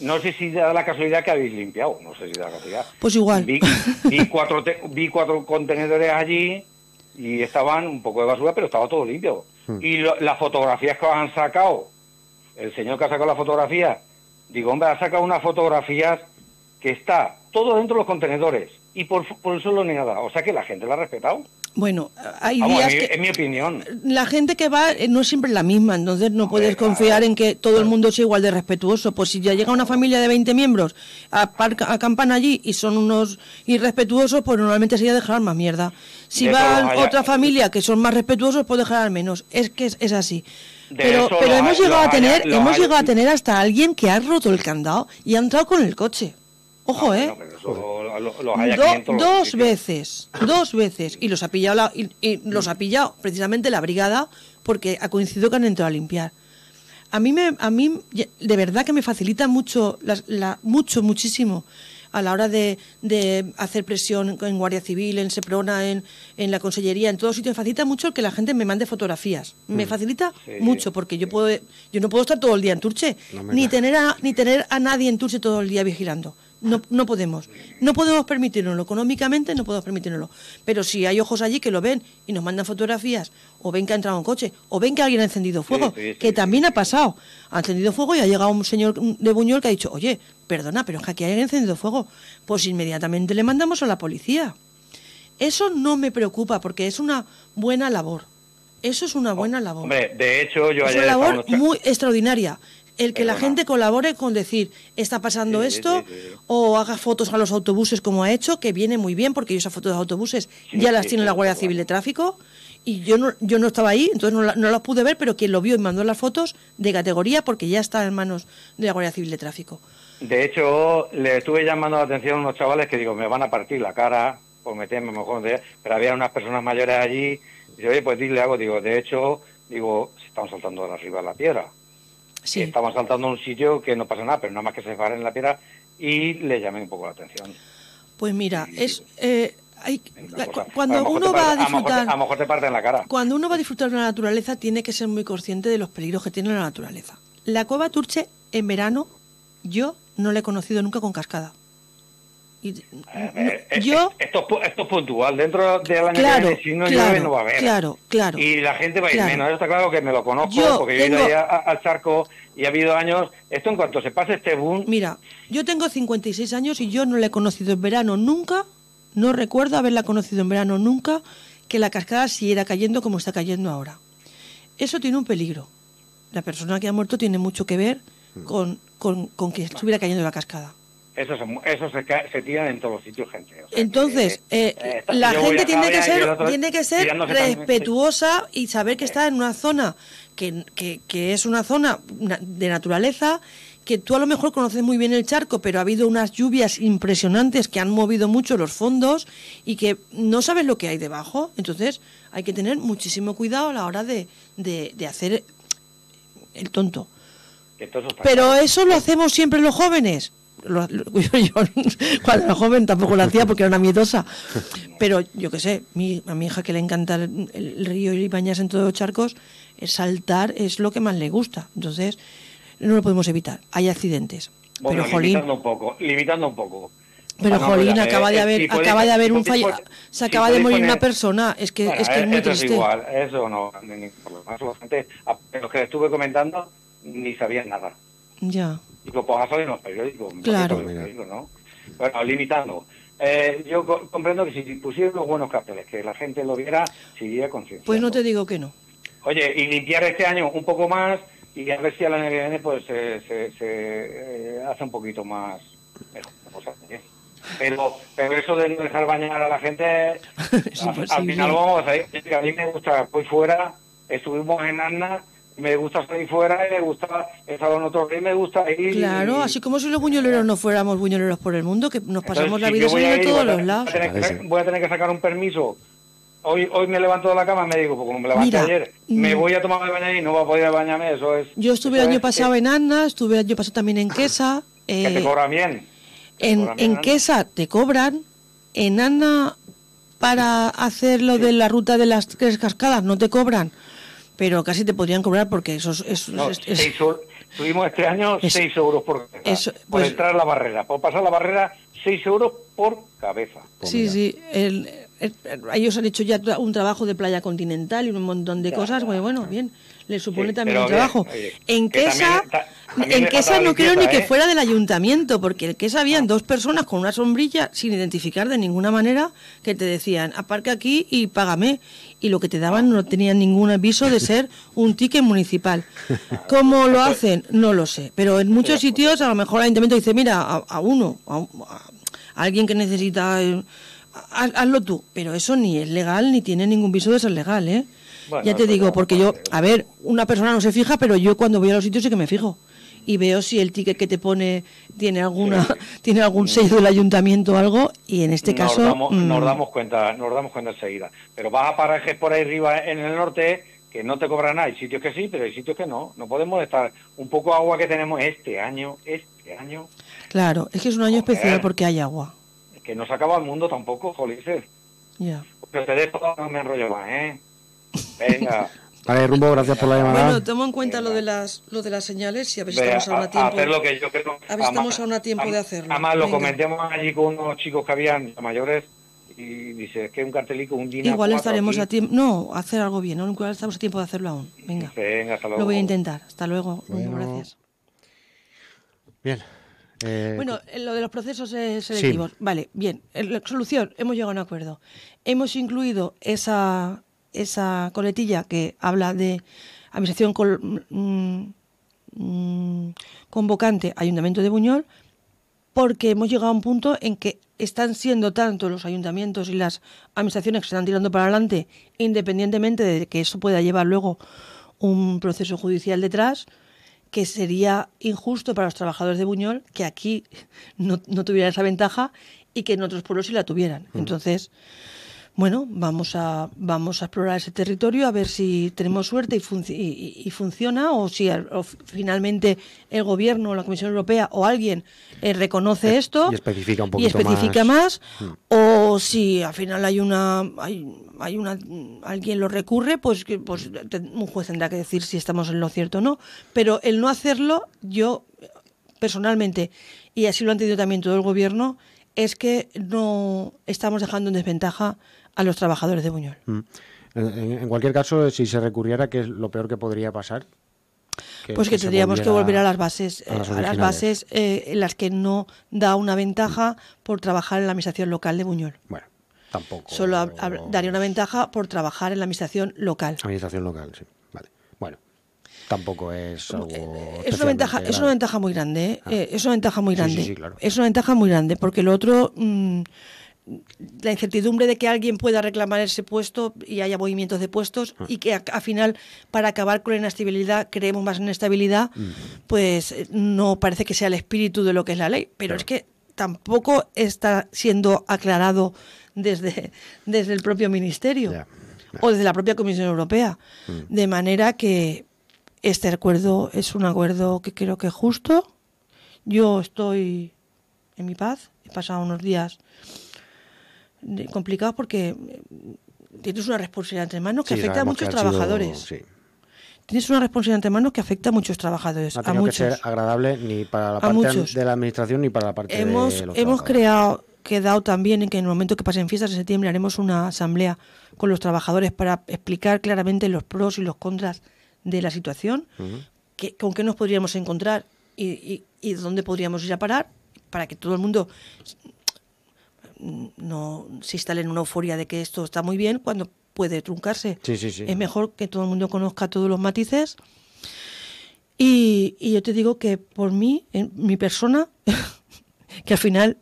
No, sé si da la casualidad que habéis limpiado, no sé si da la casualidad. Pues igual. Vi, cuatro, vi cuatro contenedores allí y estaban un poco de basura, pero estaba todo limpio. Hmm. Y las fotografías que han sacado, el señor que ha sacado la fotografía, digo, hombre, ha sacado unas fotografías que está todo dentro de los contenedores y por, por el suelo ni nada. O sea que la gente la ha respetado. Bueno, hay días. Es mi, opinión. La gente que va eh, no es siempre la misma, entonces no puedes confiar en que todo el mundo sea igual de respetuoso. Pues si ya llega una familia de 20 miembros, acampan allí y son unos irrespetuosos, pues normalmente se a dejar más mierda. Si va otra familia que son más respetuosos, Puede dejar al menos. Es que es, así. pero, pero hemos llegado a tener, hemos llegado a tener hasta alguien que ha roto el candado y ha entrado con el coche. Ojo, ah, ¿eh? dos veces, dos veces. Y los ha pillado, y, los ha pillado precisamente la brigada porque ha coincidido que han entrado a limpiar. A mí, me, a mí de verdad que me facilita mucho, la, mucho, muchísimo a la hora de, hacer presión en Guardia Civil, en Seprona, en, la Consellería, en todos sitios. me Facilita mucho que la gente me mande fotografías. Me mm. facilita mucho porque yo puedo, yo no puedo estar todo el día en Turche, ni, tener a, ni tener a nadie en Turche todo el día vigilando. No, no podemos. No podemos permitirnoslo. Económicamente no podemos permitirnoslo. Pero si hay ojos allí que lo ven y nos mandan fotografías, o ven que ha entrado un coche, o ven que alguien ha encendido fuego, que también ha pasado. Ha encendido fuego y ha llegado un señor de Buñol que ha dicho, oye, perdona, pero es que aquí hay encendido fuego. Pues inmediatamente le mandamos a la policía. Eso no me preocupa porque es una buena labor. Eso es una buena oh, labor. Hombre, de hecho, yo es una labor muy extraordinaria el que la gente colabore con decir, está pasando esto, o haga fotos a los autobuses como ha hecho, que viene muy bien, porque yo esas fotos de autobuses ya las tiene la Guardia Civil de Tráfico, y yo no, yo no estaba ahí, entonces no, no las pude ver, pero quien lo vio y mandó las fotos de categoría, porque ya está en manos de la Guardia Civil de Tráfico. De hecho, le estuve llamando la atención a unos chavales que digo, me van a partir la cara por meterme mejor, de... pero había unas personas mayores allí, y yo, oye, pues dile algo, digo, de hecho, digo, se están saltando de arriba la piedra Estamos saltando a un sitio que no pasa nada, pero nada más que se paren la piedra y le llamen un poco la atención. Pues mira, es... Eh, hay, pues, cuando uno va a disfrutar, la cara. Cuando uno va a disfrutar de la naturaleza, tiene que ser muy consciente de los peligros que tiene la naturaleza. La cueva Turche en verano, yo no la he conocido nunca con cascada. Eh, eh, eh, yo, esto, esto, es puntual. Dentro de la claro, si no claro, no va a haber. Claro, claro. Y la gente va a ir menos. está claro que me lo conozco, porque he ido allá al charco y ha habido años. Esto en cuanto se pase este boom. Mira, yo tengo 56 años y yo no la he conocido en verano nunca. No recuerdo haberla conocido en verano nunca. Que la cascada siguiera cayendo como está cayendo ahora. Eso tiene un peligro. La persona que ha muerto tiene mucho que ver mm. con, con que estuviera cayendo la cascada eso se, eso se, tiran en todos los sitios, gente. Entonces, eh, eh, eh, la gente tiene que, ser, tiene que ser respetuosa y saber que está en una zona que, es una zona de naturaleza, que tú a lo mejor conoces muy bien el charco, pero ha habido unas lluvias impresionantes que han movido mucho los fondos y que no sabes lo que hay debajo. Entonces, hay que tener muchísimo cuidado a la hora de, de, de hacer el tonto. Pero eso lo hacemos siempre los jóvenes yo cuando era joven tampoco lo hacía porque era una miedosa. Pero yo qué sé, a mi hija que le encanta el, río y bañarse en todos los charcos, saltar es lo que más le gusta. Entonces, no lo podemos evitar. Hay accidentes. pero limitando un poco, limitando un poco. Pero Jolín, acaba de haber, acaba de haber un fallo, se acaba de morir una persona, es que, es, que muy triste. eso no, ni, ni, que estuve comentando ni sabía nada. Ya y propagación en los periódicos. Claro. En ¿no? Bueno, limitando. Eh, yo comprendo que si pusieran los buenos carteles, que la gente lo viera, seguiría conciencia. Pues no te digo que no. Oye, y limpiar este año un poco más y a ver si al año que pues se, eh, hace un poquito más mejor, ¿eh? pero, eso de no dejar bañar a la gente, al, final vamos a ir. A mí me gusta, voy fuera, estuvimos en Anna me gusta salir fuera y me gusta estar en otro y me gusta ir. Claro, así como si los buñoleros no fuéramos buñoleros por el mundo, que nos pasamos la vida saliendo de todos los lados. Voy a, tener, que sacar un permiso Hoy, hoy me levanto de la cama y me digo, pues como me levanté ayer, mm. me voy a tomar el baño y no voy a poder bañarme, eso es... Yo estuve el año pasado eh. en Anna, estuve el año pasado también en Quesa... que te eh, cobran bien. En, Quesa te cobran, en Anna para hacer lo de la ruta de las tres cascadas no te cobran pero casi te podrían cobrar porque eso es, tuvimos este año 6 euros por, cabeza, por pues- entrar a la barrera, por pasar la barrera 6 euros por cabeza. sí, sí, ellos han hecho ya un trabajo de playa continental y un montón de cosas, muy bueno, bien le supone también un trabajo. en Quesa, en Quesa no creo ni que ¿eh? fuera del ayuntamiento, porque en Quesa habían dos personas con una sombrilla sin identificar de ninguna manera que te decían, aparca aquí y págame. Y lo que te daban ah. no tenían ningún aviso de ser un ticket municipal. ¿Cómo lo pues hacen? No lo sé. Pero en muchos pues sitios a lo mejor el ayuntamiento dice, mira, a, uno, a, alguien que necesita... Eh, hazlo tú, pero eso ni es legal ni tiene ningún viso de ser legal, ¿eh? ya te digo, porque yo, a ver, una persona no se fija, pero yo cuando voy a los sitios sí que me fijo. Y veo si el ticket que te pone tiene alguna tiene algún mm. sello del ayuntamiento o algo, y en este caso. Nos mm. damos cuenta, nos damos cuenta enseguida. Pero vas a parajes por ahí arriba en el norte que no te cobran nada. Hay sitios que sí, pero hay sitios que no. No podemos estar un poco agua que tenemos este año, este año. Claro, es que es un año especial porque hay agua. que no se acaba el mundo tampoco, jolices. Ya. Pero te dejo, no me enrollo más, ¿eh? Venga. A ver, Rumbo, gracias por la llamada. Bueno, tomo en cuenta lo de las lo de las señales y a ver si estamos a, a, tiempo. A ver si estamos aún a tiempo de hacerlo. Además, lo comentamos allí con unos chicos que habían mayores y dice, es que un cartelico, un dinero. Igual estaremos a tiempo, no, hacer algo bien, ¿no? igual estamos a tiempo de hacerlo aún. Venga, Venga hasta luego. lo voy a intentar. Hasta luego, Muchas gracias. Bien. Eh, bueno, eh, lo de los procesos selectivos. Vale, bien. Eh, la solución, hemos llegado a un acuerdo. Hemos incluido esa, esa coletilla que habla de administración mm, mm, convocante Ayuntamiento de Buñol, porque hemos llegado a un punto en que están siendo tanto los ayuntamientos y las administraciones que se están tirando para adelante, independientemente de que eso pueda llevar luego un proceso judicial detrás, que sería injusto para los trabajadores de Buñol que aquí no, no tuvieran esa ventaja y que en otros pueblos sí la tuvieran. Mm. Entonces bueno, vamos a, vamos a explorar ese territorio a ver si tenemos suerte y, y, funciona o si finalmente el gobierno, la Comisión Europea o alguien eh, reconoce eh, esto y especifica, y más, hmm. o si al final hay una, hay, hay una alguien lo recurre, pues, pues un juez tendrá que decir si estamos en lo cierto o no. Pero el no hacerlo, yo personalmente, y así lo ha entendido también todo el gobierno, es que no estamos dejando en desventaja a los trabajadores de Buñol. Mm. En, cualquier caso, si se recurriera, ¿qué es lo peor que podría pasar? pues que, tendríamos que volver a las bases, a las, eh, bases eh, en las que no da una ventaja mm. por trabajar en la administración local de Buñol. Bueno, tampoco. Solo daría una ventaja por trabajar en la administración local. Administración local, sí. Vale. Bueno, tampoco es eh, algo es una ventaja ah. es una ventaja muy grande ¿eh? es una ventaja muy grande sí, sí, claro. es una ventaja muy grande porque lo otro mm, la incertidumbre de que alguien pueda reclamar ese puesto y haya movimientos de puestos y que al final para acabar con la inestabilidad creemos más en estabilidad, mm. pues eh, no parece que sea el espíritu de lo que es la ley, pero es que tampoco está siendo aclarado desde, desde el propio ministerio o desde la propia Comisión Europea, mm. de manera que este acuerdo es un acuerdo que creo que es justo. Yo estoy en mi paz, he pasado unos días Complicado porque eh, tienes una responsabilidad entre manos que afecta a muchos trabajadores. Tienes una responsabilidad entre manos que afecta a muchos trabajadores. No ha que ser agradable ni para la parte de la administración ni para la parte hemos, de los Hemos creado, quedado también en que en el momento que pasen fiestas de septiembre haremos una asamblea con los trabajadores para explicar claramente los pros y los contras de la situación, que, con qué nos podríamos encontrar y, y dónde podríamos ir a parar para que todo el mundo no se instale en una euforia de que esto está muy bien cuando puede truncarse. Es mejor que todo el mundo conozca todos los matices. Y, yo te digo que por mí, en mi persona, que al final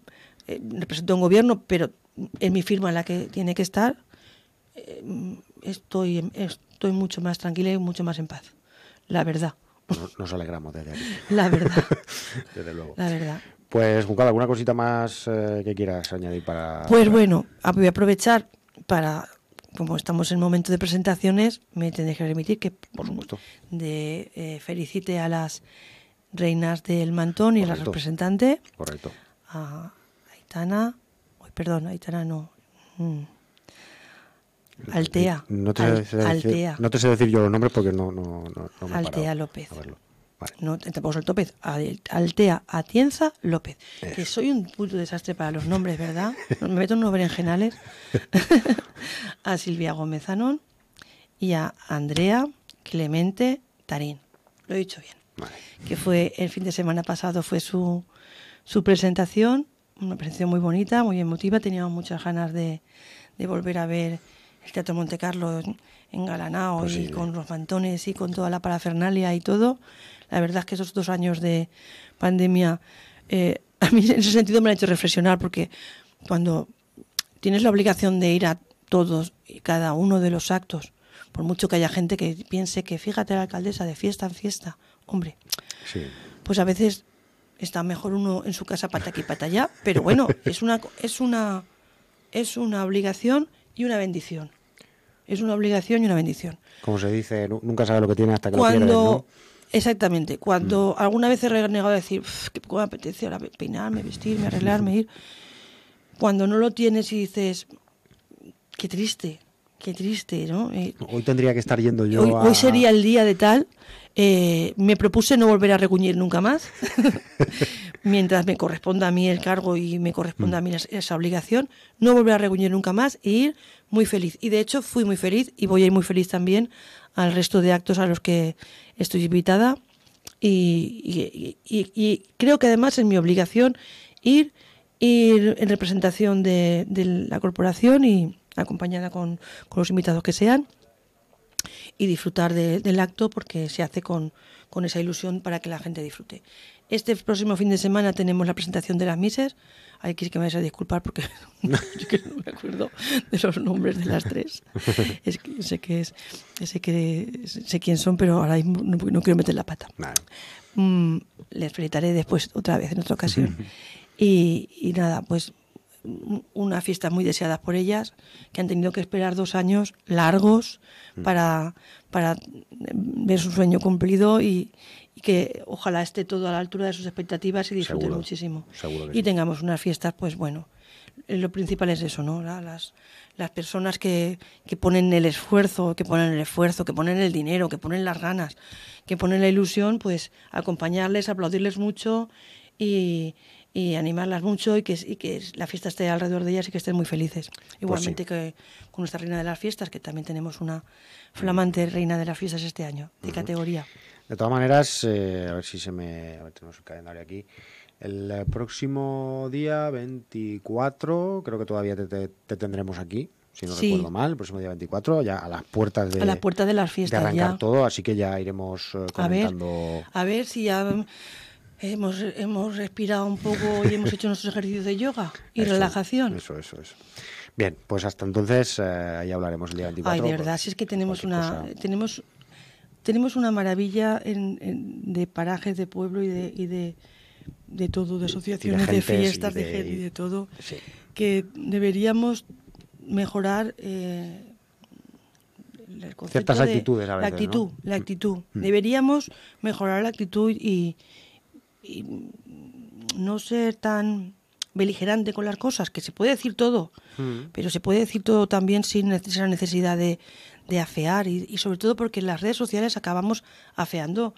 eh, represento un gobierno, pero en mi firma en la que tiene que estar, eh, estoy, estoy mucho más tranquila y mucho más en paz, la verdad. Nos, alegramos La verdad. desde luego. La verdad. Pues, Jucal, ¿alguna cosita más eh, que quieras añadir para...? Pues bueno, voy a aprovechar para, como estamos en momento de presentaciones, me tendré que permitir que... Por supuesto. De, eh, felicite a las reinas del Mantón y a la representante. Correcto. A Aitana... Perdón, Aitana no... Mm. Altea. No te, sé decir, yo los nombres porque no, no, no, no me Altea López. Vale. No tampoco el López, Altea Atienza López. Que soy un puto desastre para los nombres, ¿verdad? Me meto en genales berenjenales. a Silvia Gómez Anón y a Andrea Clemente Tarín. Lo he dicho bien. Que fue el fin de semana pasado, fue su, su presentación. Una presentación muy bonita, muy emotiva. Teníamos muchas ganas de, de volver a ver el Teatro Monte Carlo engalanado pues y con los mantones y con toda la parafernalia y todo. La verdad es que esos dos años de pandemia eh, a mí en ese sentido me han hecho reflexionar porque cuando tienes la obligación de ir a todos y cada uno de los actos, por mucho que haya gente que piense que fíjate la alcaldesa de fiesta en fiesta, hombre, pues a veces está mejor uno en su casa para aquí pata allá, pero bueno, es una es una es una obligación y una bendición. Es una obligación y una bendición. Como se dice, nunca sabe lo que tiene hasta que lo tienes, Exactamente. Cuando mm. alguna vez he renegado a decir, que me apetece ahora peinarme, vestirme, arreglarme, ir. Cuando no lo tienes y dices, qué triste. Qué triste, ¿no? Eh, hoy tendría que estar yendo yo. Hoy, sería el día de tal. Eh, me propuse no volver a reguñir nunca más, mientras me corresponda a mí el cargo y me corresponda a mí mm. esa obligación, no volver a reguñir nunca más e ir muy feliz. Y de hecho fui muy feliz y voy a ir muy feliz también al resto de actos a los que estoy invitada. Y, creo que además es mi obligación ir, ir en representación de la corporación y acompañada con, los invitados que sean y disfrutar del acto porque se hace con, con, esa ilusión para que la gente disfrute. Este próximo fin de semana tenemos la presentación de las Mises. Hay que que me vais a disculpar porque no, no me acuerdo de los nombres de las tres. sé que es, sé que sé quién son, pero ahora mismo no, quiero meter la pata. Mm, les felicitaré después otra vez en otra ocasión. y, y nada, pues unas fiestas muy deseadas por ellas, que han tenido que esperar dos años largos mm. para, para ver su sueño cumplido y, que ojalá esté todo a la altura de sus expectativas y disfruten muchísimo. y tengamos unas fiestas, pues bueno, eh, lo principal es eso, ¿no? Las, las personas que, ponen el esfuerzo, que ponen el esfuerzo, que ponen el dinero, que ponen las ganas, que ponen la ilusión, pues acompañarles, aplaudirles mucho y, y animarlas mucho y que, y que la fiesta esté alrededor de ellas y que estén muy felices. Pues Igualmente que con nuestra reina de las fiestas, que también tenemos una flamante reina de las fiestas este año, de categoría. De todas maneras, eh, a ver si se me... tenemos el calendario aquí. El próximo día 24, creo que todavía te, te, tendremos aquí, si no recuerdo mal, el próximo día 24, ya a las puertas de, a las de las fiestas. arrancar todo, así que ya iremos eh, comentando. A a ver si ya Hemos, hemos respirado un poco y hemos hecho nuestros ejercicios de yoga y relajación. Eso, eso, eso. Bien, pues hasta entonces eh, ahí hablaremos el día 24. Ay, de pues, verdad, si es que tenemos una, tenemos, tenemos una maravilla de parajes, de pueblo y de, de, todo, de asociaciones, de, fiestas, de, gente y de todo, que deberíamos mejorar. Eh, Ciertas actitudes, a veces, La actitud, la mm. actitud. Mm. Deberíamos mejorar la actitud y, Mm, no ser tan beligerante con las cosas, que se puede decir todo, mm. pero se puede decir todo también sin esa necesidad de, afear y, sobre todo porque en las redes sociales acabamos afeando.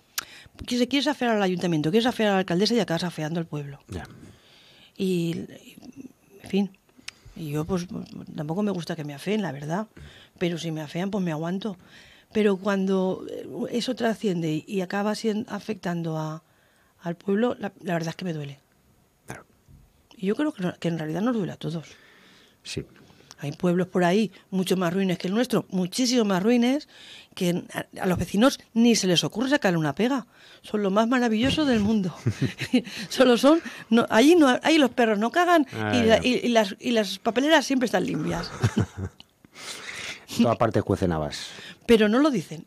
Si quieres afear al ayuntamiento, quieres afear a la alcaldesa y acabas afeando al pueblo. Y, en fin, yo pues, pues tampoco me gusta que me afeen, la verdad, pero si me afean pues me aguanto. Pero cuando eh, eso trasciende y acaba siendo, afectando a, al pueblo, la, verdad es que me duele. Y yo creo que, en realidad nos duele a todos. Sí. Hay pueblos por ahí mucho más ruines que el nuestro, muchísimo más ruines, que a, los vecinos ni se les ocurre sacarle una pega. Son lo más maravilloso del mundo. Solo son. No, allí, no, ahí los perros no cagan y, ah, y, las, y las papeleras siempre están limpias. Toda parte cuecen habas pero no lo dicen.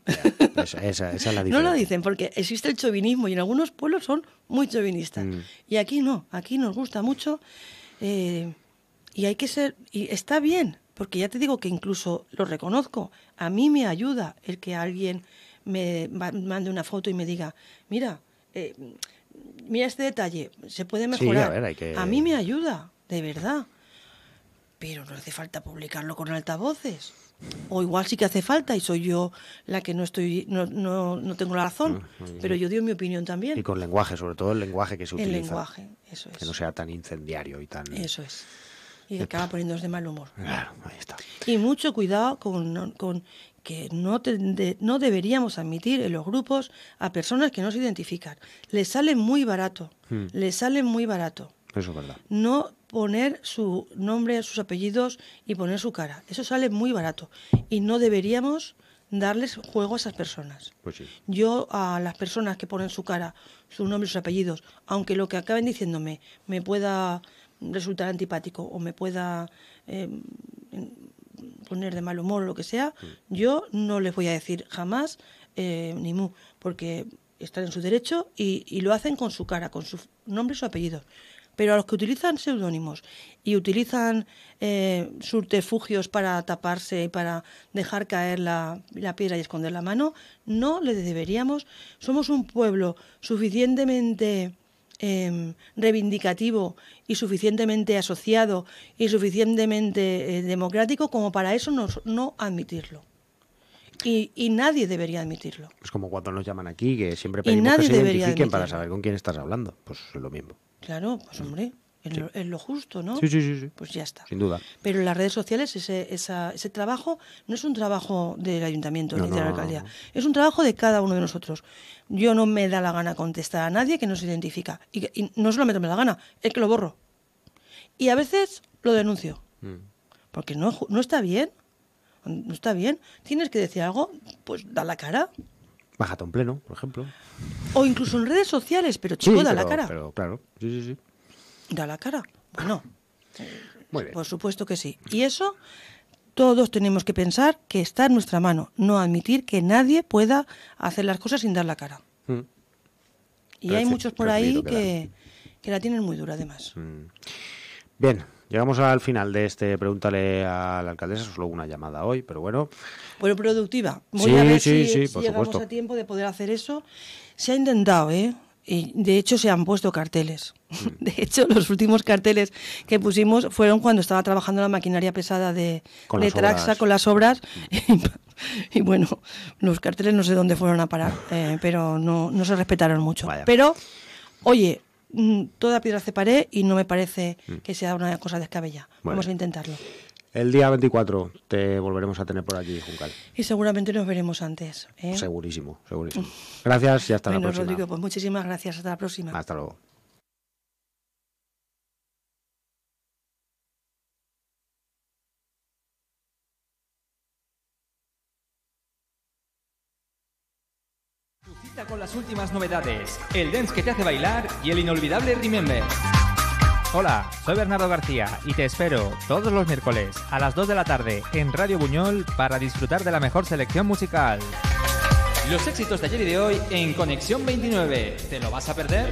Esa, es la No lo dicen porque existe el chauvinismo y en algunos pueblos son muy chauvinistas. Mm. Y aquí no, aquí nos gusta mucho eh, y hay que ser, y está bien, porque ya te digo que incluso lo reconozco, a mí me ayuda el que alguien me mande una foto y me diga, mira, eh, mira este detalle, se puede mejorar. a, a mí me ayuda, de verdad. Pero no hace falta publicarlo con altavoces o igual sí que hace falta y soy yo la que no estoy no, no, no tengo la razón, pero yo digo mi opinión también. Y con lenguaje, sobre todo el lenguaje que se utiliza. El lenguaje, eso es. Que no sea tan incendiario y tan... Eso es. Y acaba poniéndonos de mal humor. Claro, ahí está. Y mucho cuidado con, con que no, te, no deberíamos admitir en los grupos a personas que no se identifican. Les sale muy barato. Hmm. Les sale muy barato. Eso es verdad. No poner su nombre, sus apellidos y poner su cara. Eso sale muy barato y no deberíamos darles juego a esas personas. Pues yo a las personas que ponen su cara, su nombre, sus apellidos, aunque lo que acaben diciéndome me pueda resultar antipático o me pueda eh, poner de mal humor o lo que sea, yo no les voy a decir jamás eh, ni mu, porque están en su derecho y, y, lo hacen con su cara, con su nombre y su apellido. Pero a los que utilizan seudónimos y utilizan eh, para taparse y para dejar caer la, piedra y esconder la mano, no les deberíamos. Somos un pueblo suficientemente em, reivindicativo y suficientemente asociado y suficientemente eh, democrático como para eso no, admitirlo. Y, nadie debería admitirlo. Es como cuando nos llaman aquí, que siempre pedimos que se identifiquen para saber con quién estás hablando. Pues es lo mismo. Claro, pues hombre, es, lo, justo, ¿no? Sí, sí, sí, Pues ya está. Sin duda. Pero en las redes sociales ese, trabajo no es un trabajo del ayuntamiento ni de la alcaldía, es un trabajo de cada uno de nosotros. Yo no me da la gana contestar a nadie que no se identifica. Y, no solo me da la gana, es que lo borro. Y a veces lo denuncio. Mm. Porque no, no está bien. No está bien. Tienes que decir algo, pues da la cara en pleno, por ejemplo. O incluso en redes sociales, pero chico, da la cara. Pero claro, sí, sí, sí. Da la cara. Bueno. Por supuesto que sí. Y eso todos tenemos que pensar que está en nuestra mano, no admitir que nadie pueda hacer las cosas sin dar la cara. Mm. Y hay muchos por ahí que, la tienen muy dura además. Mm. Bien, Llegamos al final de este Pregúntale a la alcaldesa, solo una llamada hoy, pero bueno. Bueno, productiva. Voy sí, a ver sí, si, sí, si llegamos a tiempo de poder hacer eso. Se ha intentado, ¿eh? Y de hecho se han puesto carteles. Mm. De hecho, los últimos carteles que pusimos fueron cuando estaba trabajando la maquinaria pesada de, de Traxa con las obras. Mm. Y, bueno, los carteles no sé dónde fueron a parar, eh, pero no, se respetaron mucho. Pero, oye, Mm, toda piedra separé y no me parece mm. que sea una cosa descabellada. Vamos a intentarlo. El día 24 te volveremos a tener por aquí, Juncal. Y seguramente nos veremos antes. ¿eh? Segurísimo, segurísimo. Gracias y hasta la próxima. pues muchísimas gracias. Hasta la próxima. Hasta luego. con las últimas novedades, el dance que te hace bailar y el inolvidable Remember. Hola, soy Bernardo García y te espero todos los miércoles a las 2 de la tarde en Radio Buñol para disfrutar de la mejor selección musical. Los éxitos de ayer y de hoy en Conexión 29. ¿Te lo vas a perder?